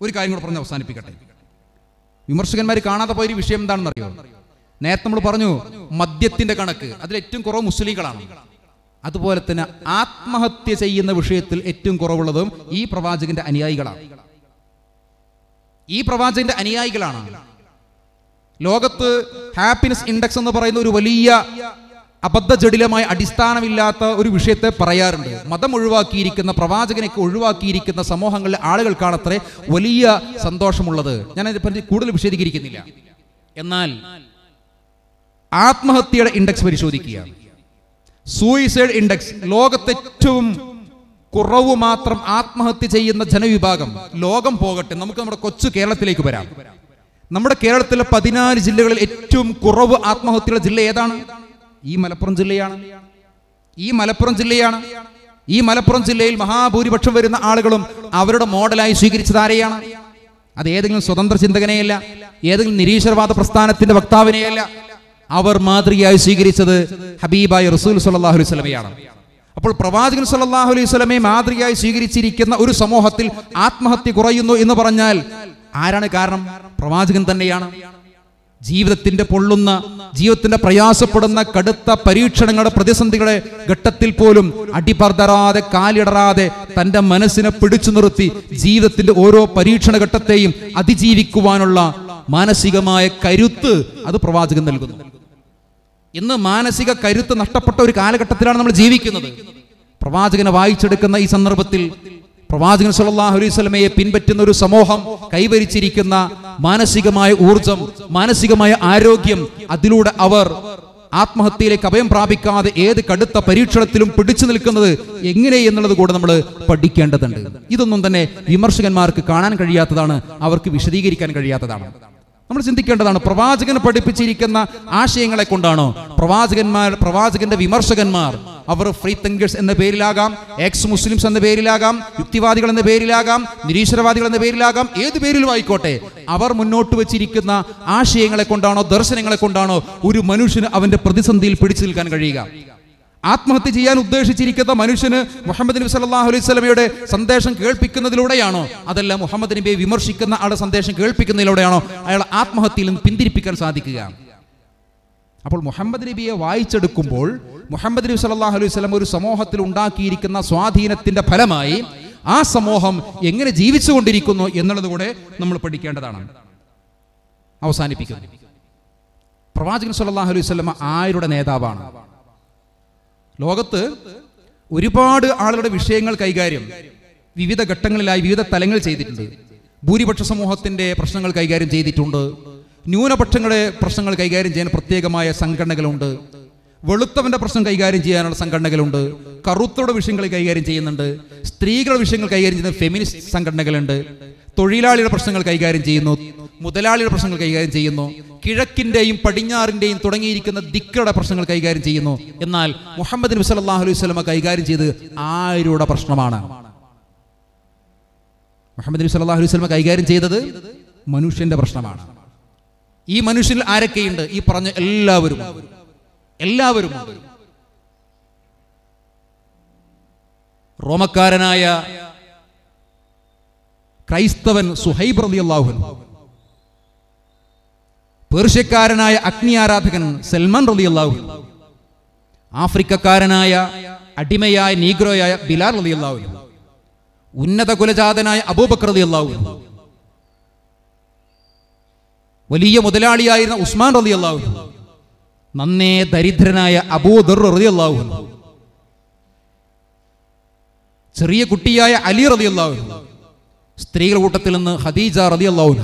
A: ഒരു കാര്യം കൂടെ പറഞ്ഞ് അവസാനിപ്പിക്കട്ടെ വിമർശകന്മാർ കാണാതെ പോയൊരു വിഷയം എന്താണെന്ന് അറിയോ നേരത്തെ നമ്മൾ പറഞ്ഞു മദ്യത്തിന്റെ കണക്ക് അതിൽ ഏറ്റവും കുറവ് മുസ്ലിങ്ങളാണ് അതുപോലെ തന്നെ ആത്മഹത്യ ചെയ്യുന്ന വിഷയത്തിൽ ഏറ്റവും കുറവുള്ളതും ഈ പ്രവാചകന്റെ അനുയായികളാണ് ഈ പ്രവാചകന്റെ അനുയായികളാണ് ലോകത്ത് ഹാപ്പിനെസ് ഇൻഡെക്സ് എന്ന് പറയുന്ന ഒരു വലിയ ജടിലമായ അടിസ്ഥാനമില്ലാത്ത ഒരു വിഷയത്തെ പറയാറുണ്ട് മതം ഒഴിവാക്കിയിരിക്കുന്ന പ്രവാചകനൊക്കെ ഒഴിവാക്കിയിരിക്കുന്ന സമൂഹങ്ങളിലെ ആളുകൾക്കാണത്രേ വലിയ സന്തോഷമുള്ളത് ഞാൻ അതിനെപ്പറ്റി കൂടുതൽ വിശദീകരിക്കുന്നില്ല എന്നാൽ ആത്മഹത്യയുടെ ഇൻഡെക്സ് പരിശോധിക്കുകയാണ് സൂയിസൈഡ് ഇൻഡെക്സ് ലോകത്തെ ഏറ്റവും കുറവ് മാത്രം ആത്മഹത്യ ചെയ്യുന്ന ജനവിഭാഗം ലോകം പോകട്ടെ നമുക്ക് നമ്മുടെ കൊച്ചു കേരളത്തിലേക്ക് വരാം നമ്മുടെ കേരളത്തിലെ പതിനാല് ജില്ലകളിൽ ഏറ്റവും കുറവ് ആത്മഹത്യയുള്ള ജില്ല ഏതാണ് ഈ മലപ്പുറം ജില്ലയാണ് ഈ മലപ്പുറം ജില്ലയാണ് ഈ മലപ്പുറം ജില്ലയിൽ മഹാഭൂരിപക്ഷം വരുന്ന ആളുകളും അവരുടെ മോഡലായി സ്വീകരിച്ചത് ആരെയാണ് അത് ഏതെങ്കിലും സ്വതന്ത്ര ചിന്തകനെയല്ല ഏതെങ്കിലും നിരീശ്വരവാദ പ്രസ്ഥാനത്തിന്റെ വക്താവിനെയല്ല അവർ മാതൃകയായി സ്വീകരിച്ചത് ഹബീബായ റസൂൽ സല്ലാഹു അലൈഹി സ്വലമയാണ് അപ്പോൾ പ്രവാചകൻ സല്ലാഹു അലൈഹി സ്വലമെ മാതൃകയായി സ്വീകരിച്ചിരിക്കുന്ന ഒരു സമൂഹത്തിൽ ആത്മഹത്യ കുറയുന്നു എന്ന് പറഞ്ഞാൽ ആരാണ് കാരണം പ്രവാചകൻ തന്നെയാണ് ജീവിതത്തിന്റെ പൊള്ളുന്ന ജീവിതത്തിന്റെ പ്രയാസപ്പെടുന്ന കടുത്ത പരീക്ഷണങ്ങളുടെ പ്രതിസന്ധികളെ ഘട്ടത്തിൽ പോലും അടിപർതറാതെ കാലിടറാതെ തന്റെ മനസ്സിനെ പിടിച്ചു നിർത്തി ജീവിതത്തിന്റെ ഓരോ പരീക്ഷണ ഘട്ടത്തെയും അതിജീവിക്കുവാനുള്ള മാനസികമായ കരുത്ത് അത് പ്രവാചകൻ നൽകുന്നു ഇന്ന് മാനസിക കരുത്ത് നഷ്ടപ്പെട്ട ഒരു കാലഘട്ടത്തിലാണ് നമ്മൾ ജീവിക്കുന്നത് പ്രവാചകനെ വായിച്ചെടുക്കുന്ന ഈ സന്ദർഭത്തിൽ പ്രവാചകൻ സല്ലാഹു അലൈഹി സ്വലമയെ പിൻപറ്റുന്ന ഒരു സമൂഹം കൈവരിച്ചിരിക്കുന്ന മാനസികമായ ഊർജം മാനസികമായ ആരോഗ്യം അതിലൂടെ അവർ ആത്മഹത്യയിലേക്ക് അഭയം പ്രാപിക്കാതെ ഏത് കടുത്ത പരീക്ഷണത്തിലും പിടിച്ചു നിൽക്കുന്നത് എങ്ങനെ എന്നുള്ളത് കൂടെ നമ്മൾ പഠിക്കേണ്ടതുണ്ട് ഇതൊന്നും തന്നെ വിമർശകന്മാർക്ക് കാണാൻ കഴിയാത്തതാണ് അവർക്ക് വിശദീകരിക്കാൻ കഴിയാത്തതാണ് നമ്മൾ ചിന്തിക്കേണ്ടതാണ് പ്രവാചകൻ പഠിപ്പിച്ചിരിക്കുന്ന ആശയങ്ങളെ കൊണ്ടാണോ പ്രവാചകന്മാർ പ്രവാചകന്റെ വിമർശകന്മാർ അവർ ഫ്രീ തിങ്കേഴ്സ് എന്ന പേരിലാകാം എക്സ് മുസ്ലിംസ് എന്ന പേരിലാകാം യുക്തിവാദികൾ എന്ന പേരിലാകാം നിരീശ്വരവാദികൾ എന്ന പേരിലാകാം ഏത് പേരിലും ആയിക്കോട്ടെ അവർ മുന്നോട്ട് വെച്ചിരിക്കുന്ന ആശയങ്ങളെ കൊണ്ടാണോ ദർശനങ്ങളെ കൊണ്ടാണോ ഒരു മനുഷ്യന് അവന്റെ പ്രതിസന്ധിയിൽ പിടിച്ചു നിൽക്കാൻ കഴിയുക ആത്മഹത്യ ചെയ്യാൻ ഉദ്ദേശിച്ചിരിക്കുന്ന മനുഷ്യന് മുഹമ്മദ് നബി സല്ലാഹു അലൈഹി സ്വലമയുടെ സന്ദേശം കേൾപ്പിക്കുന്നതിലൂടെയാണോ അതല്ല മുഹമ്മദ് നബിയെ വിമർശിക്കുന്ന ആളുടെ സന്ദേശം കേൾപ്പിക്കുന്നതിലൂടെയാണോ അയാൾ ആത്മഹത്യയിൽ നിന്ന് പിന്തിരിപ്പിക്കാൻ സാധിക്കുക അപ്പോൾ മുഹമ്മദ് നബിയെ വായിച്ചെടുക്കുമ്പോൾ മുഹമ്മദ് നബി സല്ലാഹു അലൈഹി സ്വലം ഒരു സമൂഹത്തിൽ ഉണ്ടാക്കിയിരിക്കുന്ന സ്വാധീനത്തിന്റെ ഫലമായി ആ സമൂഹം എങ്ങനെ ജീവിച്ചുകൊണ്ടിരിക്കുന്നു എന്നുള്ളത് കൂടെ നമ്മൾ പഠിക്കേണ്ടതാണ് അവസാനിപ്പിക്കുന്നു പ്രവാചകൻ സല്ലാഹു അലൈഹി സ്വലമ ആരുടെ നേതാവാണ് ലോകത്ത് ഒരുപാട് ആളുകളുടെ വിഷയങ്ങൾ കൈകാര്യം വിവിധ ഘട്ടങ്ങളിലായി വിവിധ തലങ്ങൾ ചെയ്തിട്ടുണ്ട് ഭൂരിപക്ഷ സമൂഹത്തിന്റെ പ്രശ്നങ്ങൾ കൈകാര്യം ചെയ്തിട്ടുണ്ട് ന്യൂനപക്ഷങ്ങളുടെ പ്രശ്നങ്ങൾ കൈകാര്യം ചെയ്യാൻ പ്രത്യേകമായ സംഘടനകളുണ്ട് വെളുത്തവന്റെ പ്രശ്നം കൈകാര്യം ചെയ്യാനുള്ള സംഘടനകളുണ്ട് കറുത്തവരുടെ വിഷയങ്ങൾ കൈകാര്യം ചെയ്യുന്നുണ്ട് സ്ത്രീകളുടെ വിഷയങ്ങൾ കൈകാര്യം ചെയ്യുന്ന ഫെമിനിസ്റ്റ് സംഘടനകളുണ്ട് തൊഴിലാളിയുടെ പ്രശ്നങ്ങൾ കൈകാര്യം ചെയ്യുന്നു മുതലാളിയുടെ പ്രശ്നങ്ങൾ കൈകാര്യം ചെയ്യുന്നു കിഴക്കിൻ്റെയും പടിഞ്ഞാറിൻ്റെയും തുടങ്ങിയിരിക്കുന്ന ദിക്കയുടെ പ്രശ്നങ്ങൾ കൈകാര്യം ചെയ്യുന്നു എന്നാൽ മുഹമ്മദ് നബി സല്ലാഹു അലൈഹി സ്വലമ കൈകാര്യം ചെയ്ത് ആരുടെ പ്രശ്നമാണ് മുഹമ്മദ് നബി സല്ലാഹു അലൈഹി സ്വലമ കൈകാര്യം ചെയ്തത് മനുഷ്യന്റെ പ്രശ്നമാണ് ഈ മനുഷ്യനിൽ ആരൊക്കെയുണ്ട് ഈ പറഞ്ഞ എല്ലാവരും എല്ലാവരും റോമക്കാരനായ ക്രൈസ്തവൻ സുഹൈബ് റലി അള്ളാഹുൻ പേർഷ്യക്കാരനായ അഗ്നി ആരാധകൻ സൽമാൻ റലി അള്ളാഹു ആഫ്രിക്കക്കാരനായ അടിമയായ നീഗ്രോയായ ബിലാൽ റലി അള്ളാഹു ഉന്നത കുലജാതനായ അബൂബക്കർ റലി അള്ളാഹു വലിയ മുതലാളിയായിരുന്ന ഉസ്മാൻ റലി അള്ളാഹു നന്നേ ദരിദ്രനായ അബൂദർ റലി അള്ളാഹു ചെറിയ കുട്ടിയായ അലി റലി അള്ളാഹു സ്ത്രീകളുടെ കൂട്ടത്തിൽ നിന്ന് ഹദീജ റലി അള്ളാഹു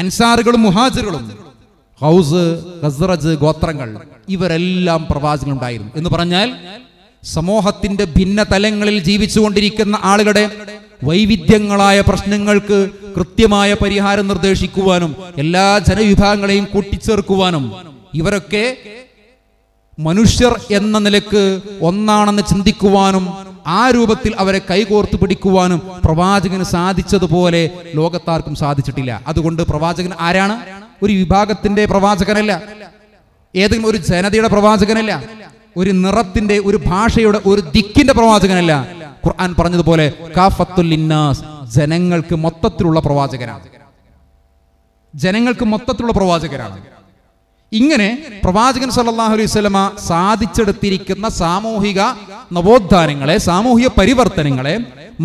A: അൻസാറുകളും മുഹാജിറുകളും ഹൗസ് ഖസ്റജ് ഗോത്രങ്ങൾ ഇവരെല്ലാം പ്രവാചകനുണ്ടായിരുന്നു എന്ന് പറഞ്ഞാൽ സമൂഹത്തിന്റെ ഭിന്ന തലങ്ങളിൽ ജീവിച്ചുകൊണ്ടിരിക്കുന്ന ആളുകളുടെ വൈവിധ്യങ്ങളായ പ്രശ്നങ്ങൾക്ക് കൃത്യമായ പരിഹാരം നിർദ്ദേശിക്കുവാനും എല്ലാ ജനവിഭാഗങ്ങളെയും കൂട്ടിച്ചേർക്കുവാനും ഇവരൊക്കെ മനുഷ്യർ എന്ന നിലക്ക് ഒന്നാണെന്ന് ചിന്തിക്കുവാനും ആ രൂപത്തിൽ അവരെ കൈകോർത്തു പിടിക്കുവാനും പ്രവാചകന് സാധിച്ചതുപോലെ ലോകത്താർക്കും സാധിച്ചിട്ടില്ല അതുകൊണ്ട് പ്രവാചകൻ ആരാണ് ഒരു വിഭാഗത്തിന്റെ പ്രവാചകനല്ല ഏതെങ്കിലും ഒരു ജനതയുടെ പ്രവാചകനല്ല ഒരു നിറത്തിന്റെ ഒരു ഭാഷയുടെ ഒരു ദിക്കിന്റെ പ്രവാചകനല്ല ഖുർആൻ പറഞ്ഞതുപോലെ കാഫത്തുലിന്നാസ് ജനങ്ങൾക്ക് മൊത്തത്തിലുള്ള പ്രവാചകനാണ് ജനങ്ങൾക്ക് മൊത്തത്തിലുള്ള പ്രവാചകനാണ് ഇങ്ങനെ പ്രവാചകൻ സല്ലാഹു അലൈഹി സ്വലമ സാധിച്ചെടുത്തിരിക്കുന്ന സാമൂഹിക നവോത്ഥാനങ്ങളെ സാമൂഹിക പരിവർത്തനങ്ങളെ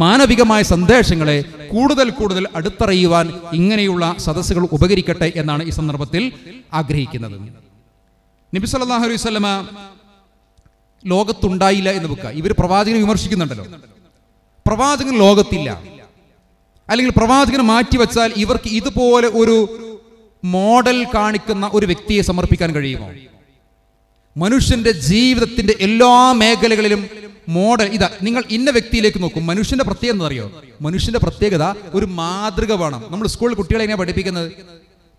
A: മാനവികമായ സന്ദേശങ്ങളെ കൂടുതൽ കൂടുതൽ അടുത്തറിയുവാൻ ഇങ്ങനെയുള്ള സദസ്സുകൾ ഉപകരിക്കട്ടെ എന്നാണ് ഈ സന്ദർഭത്തിൽ ആഗ്രഹിക്കുന്നത് നബി സല്ലാഹു അലൈഹി സ്വലമ ലോകത്തുണ്ടായില്ല എന്ന് വെക്കുക ഇവർ പ്രവാചകനെ വിമർശിക്കുന്നുണ്ടല്ലോ പ്രവാചകൻ ലോകത്തില്ല അല്ലെങ്കിൽ പ്രവാചകനെ മാറ്റിവെച്ചാൽ ഇവർക്ക് ഇതുപോലെ ഒരു മോഡൽ കാണിക്കുന്ന ഒരു വ്യക്തിയെ സമർപ്പിക്കാൻ കഴിയുമോ മനുഷ്യന്റെ ജീവിതത്തിന്റെ എല്ലാ മേഖലകളിലും മോഡൽ ഇതാ നിങ്ങൾ ഇന്ന വ്യക്തിയിലേക്ക് നോക്കും മനുഷ്യന്റെ പ്രത്യേകത അറിയോ മനുഷ്യന്റെ പ്രത്യേകത ഒരു മാതൃക വേണം നമ്മൾ സ്കൂളിൽ കുട്ടികളെ എങ്ങനെ പഠിപ്പിക്കുന്നത്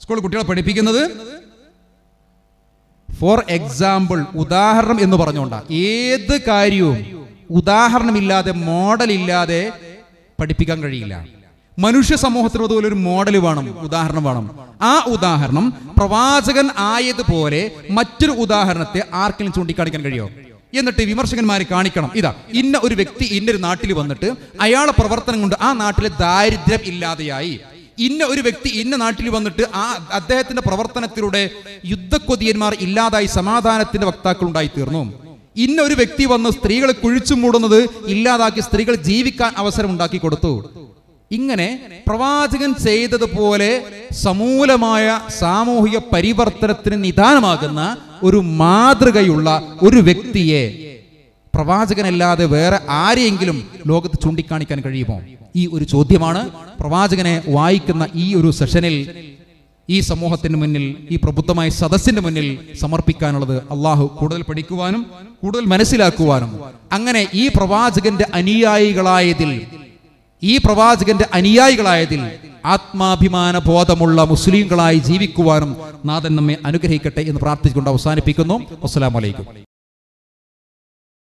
A: സ്കൂളിൽ കുട്ടികളെ പഠിപ്പിക്കുന്നത് ഫോർ എക്സാമ്പിൾ ഉദാഹരണം എന്ന് പറഞ്ഞുകൊണ്ടാ ഏത് കാര്യവും ഉദാഹരണമില്ലാതെ ഇല്ലാതെ പഠിപ്പിക്കാൻ കഴിയില്ല മനുഷ്യ സമൂഹത്തിന് അതുപോലെ ഒരു മോഡൽ വേണം ഉദാഹരണം വേണം ആ ഉദാഹരണം പ്രവാചകൻ ആയതുപോലെ മറ്റൊരു ഉദാഹരണത്തെ ആർക്കെങ്കിലും ചൂണ്ടിക്കാണിക്കാൻ കഴിയോ എന്നിട്ട് വിമർശകന്മാരെ കാണിക്കണം ഇതാ ഇന്ന ഒരു വ്യക്തി ഇന്നൊരു നാട്ടിൽ വന്നിട്ട് അയാളെ പ്രവർത്തനം കൊണ്ട് ആ നാട്ടിലെ ദാരിദ്ര്യം ഇല്ലാതെയായി ഇന്ന ഒരു വ്യക്തി ഇന്ന നാട്ടിൽ വന്നിട്ട് ആ അദ്ദേഹത്തിന്റെ പ്രവർത്തനത്തിലൂടെ യുദ്ധക്കൊതിയന്മാർ ഇല്ലാതായി സമാധാനത്തിന്റെ വക്താക്കൾ ഉണ്ടായി തീർന്നു ഇന്ന ഒരു വ്യക്തി വന്ന് സ്ത്രീകളെ കുഴിച്ചു മൂടുന്നത് ഇല്ലാതാക്കി സ്ത്രീകൾ ജീവിക്കാൻ അവസരം ഉണ്ടാക്കി കൊടുത്തു ഇങ്ങനെ പ്രവാചകൻ ചെയ്തതുപോലെ സമൂലമായ സാമൂഹിക പരിവർത്തനത്തിന് നിദാനമാകുന്ന ഒരു മാതൃകയുള്ള ഒരു വ്യക്തിയെ പ്രവാചകനല്ലാതെ വേറെ ആരെയെങ്കിലും ലോകത്ത് ചൂണ്ടിക്കാണിക്കാൻ കഴിയുമോ ഈ ഒരു ചോദ്യമാണ് പ്രവാചകനെ വായിക്കുന്ന ഈ ഒരു സെഷനിൽ ഈ സമൂഹത്തിന് മുന്നിൽ ഈ പ്രബുദ്ധമായ സദസ്സിന്റെ മുന്നിൽ സമർപ്പിക്കാനുള്ളത് അള്ളാഹു കൂടുതൽ പഠിക്കുവാനും കൂടുതൽ മനസ്സിലാക്കുവാനും അങ്ങനെ ഈ പ്രവാചകന്റെ അനുയായികളായതിൽ ഈ പ്രവാചകന്റെ അനുയായികളായതിൽ ആത്മാഭിമാന ബോധമുള്ള മുസ്ലിങ്ങളായി ജീവിക്കുവാനും നാഥൻ നമ്മെ അനുഗ്രഹിക്കട്ടെ എന്ന് പ്രാർത്ഥിച്ചുകൊണ്ട് അവസാനിപ്പിക്കുന്നു അസ്സാം വലൈക്കും